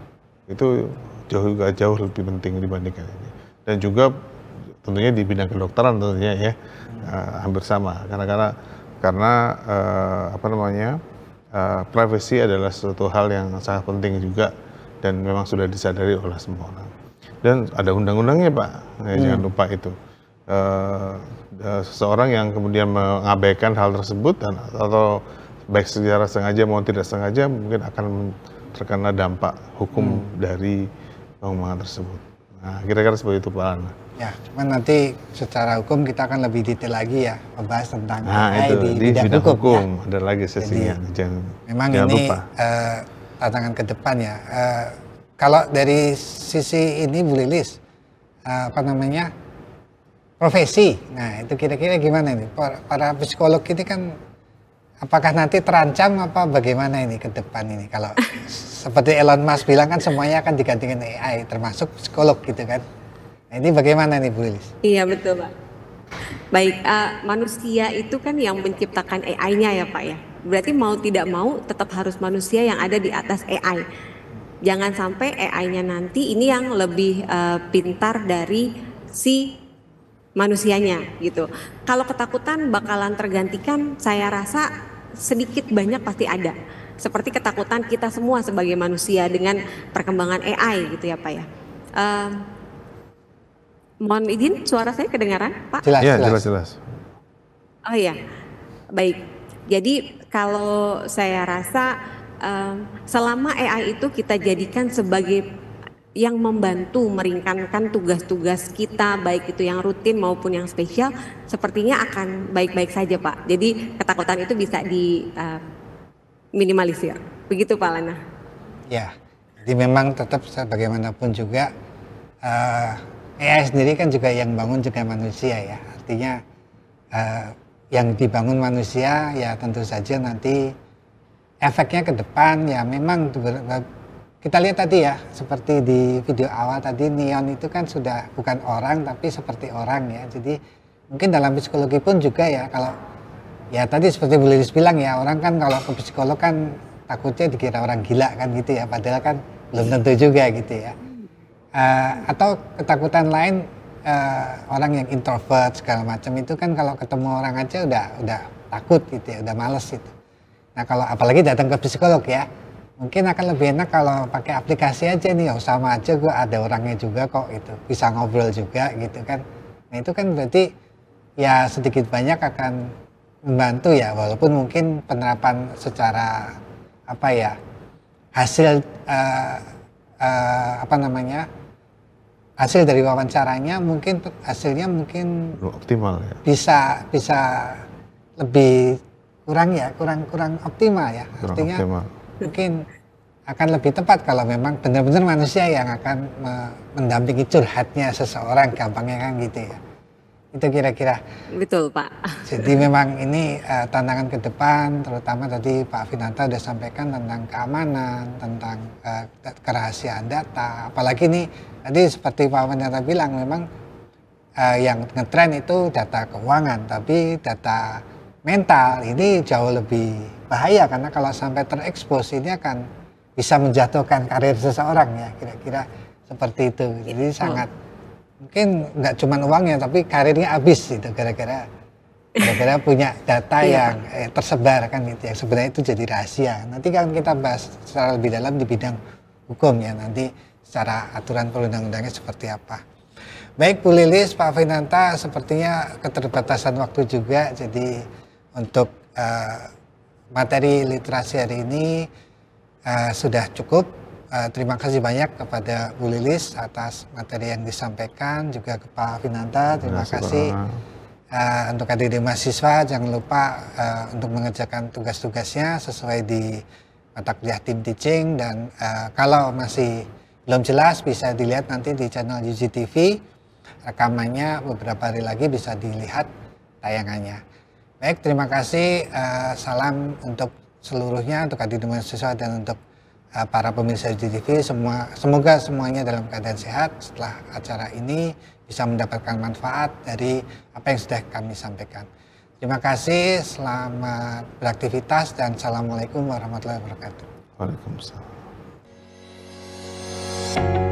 itu jauh jauh lebih penting dibandingkan ini. Dan juga tentunya di bidang kedokteran tentunya ya uh, hampir sama karena karena karena uh, apa namanya uh, privacy adalah suatu hal yang sangat penting juga dan memang sudah disadari oleh semua orang dan ada undang-undangnya pak ya, hmm. jangan lupa itu uh, uh, seseorang yang kemudian mengabaikan hal tersebut dan atau baik secara sengaja maupun tidak sengaja mungkin akan terkena dampak hukum hmm. dari pengumuman tersebut. Nah, kira-kira seperti itu Pak Ana. Ya, cuman nanti secara hukum kita akan lebih detail lagi ya membahas tentang nah, AI itu, di, di bidang, bidang hukum. Ya. hukum ya. Ada lagi sesinya. Jadi, jangan, memang jangan ini lupa. Uh, tantangan ke depan ya. Uh, kalau dari sisi ini Bu Lilis eh, apa namanya profesi nah itu kira-kira gimana ini? para, para psikolog ini kan apakah nanti terancam apa bagaimana ini ke depan ini kalau seperti Elon Musk bilang kan semuanya akan digantikan AI termasuk psikolog gitu kan nah, ini bagaimana nih Bu Lilis iya betul Pak baik uh, manusia itu kan yang menciptakan AI-nya ya Pak ya berarti mau tidak mau tetap harus manusia yang ada di atas AI Jangan sampai AI-nya nanti ini yang lebih uh, pintar dari si manusianya gitu. Kalau ketakutan bakalan tergantikan, saya rasa sedikit banyak pasti ada. Seperti ketakutan kita semua sebagai manusia dengan perkembangan AI gitu ya Pak ya. Uh, mohon izin suara saya kedengaran Pak? Jelas, ya, jelas, jelas. Oh iya, baik. Jadi kalau saya rasa um, selama AI itu kita jadikan sebagai yang membantu meringankan tugas-tugas kita baik itu yang rutin maupun yang spesial sepertinya akan baik-baik saja Pak. Jadi ketakutan itu bisa di minimalisir. Begitu Pak Lana. Ya. Jadi memang tetap bagaimanapun juga uh, eh, AI sendiri kan juga yang bangun juga manusia ya. Artinya uh, yang dibangun manusia ya tentu saja nanti efeknya ke depan ya memang eh, kita lihat tadi ya seperti di video awal tadi neon itu kan sudah bukan orang tapi seperti orang ya jadi mungkin dalam psikologi pun juga ya kalau ya tadi seperti Bu Lilis bilang ya orang kan kalau ke psikolog kan takutnya dikira orang gila kan gitu ya padahal kan belum tentu juga gitu ya uh, atau ketakutan lain uh, orang yang introvert segala macam itu kan kalau ketemu orang aja udah udah takut gitu ya udah males gitu Nah kalau apalagi datang ke psikolog ya, mungkin akan lebih enak kalau pakai aplikasi aja nih, oh sama aja gue ada orangnya juga kok itu bisa ngobrol juga gitu kan. Nah itu kan berarti ya sedikit banyak akan membantu ya, walaupun mungkin penerapan secara apa ya hasil uh, uh, apa namanya hasil dari wawancaranya mungkin hasilnya mungkin optimal ya bisa bisa lebih kurang ya kurang kurang optimal ya kurang artinya optimal. mungkin akan lebih tepat kalau memang benar-benar manusia yang akan mendampingi curhatnya seseorang gampangnya kan gitu ya itu kira-kira betul pak jadi memang ini uh, tantangan ke depan terutama tadi Pak Finanta sudah sampaikan tentang keamanan tentang uh, kerahasiaan data apalagi ini tadi seperti Pak Finanta bilang memang uh, yang ngetren itu data keuangan tapi data mental ini jauh lebih bahaya karena kalau sampai terekspos ini akan bisa menjatuhkan karir seseorang ya kira-kira seperti itu iya, jadi hmm. sangat mungkin nggak cuma uangnya tapi karirnya habis itu kira-kira kira-kira punya data iya. yang eh, tersebar kan gitu ya sebenarnya itu jadi rahasia nanti kan kita bahas secara lebih dalam di bidang hukum ya nanti secara aturan perundang-undangnya seperti apa baik Bu Lilis Pak Finanta sepertinya keterbatasan waktu juga jadi untuk uh, materi literasi hari ini uh, sudah cukup. Uh, terima kasih banyak kepada Bu Lilis atas materi yang disampaikan, juga ke Finanta. Terima, kasih. Uh, untuk adik-adik mahasiswa, jangan lupa uh, untuk mengerjakan tugas-tugasnya sesuai di mata kuliah tim teaching. Dan uh, kalau masih belum jelas, bisa dilihat nanti di channel UGTV. Rekamannya beberapa hari lagi bisa dilihat tayangannya. Baik, terima kasih. Uh, salam untuk seluruhnya, untuk adik siswa dan untuk uh, para pemirsa GTV. Semua, semoga semuanya dalam keadaan sehat setelah acara ini bisa mendapatkan manfaat dari apa yang sudah kami sampaikan. Terima kasih, selamat beraktivitas dan assalamualaikum warahmatullahi wabarakatuh. Waalaikumsalam.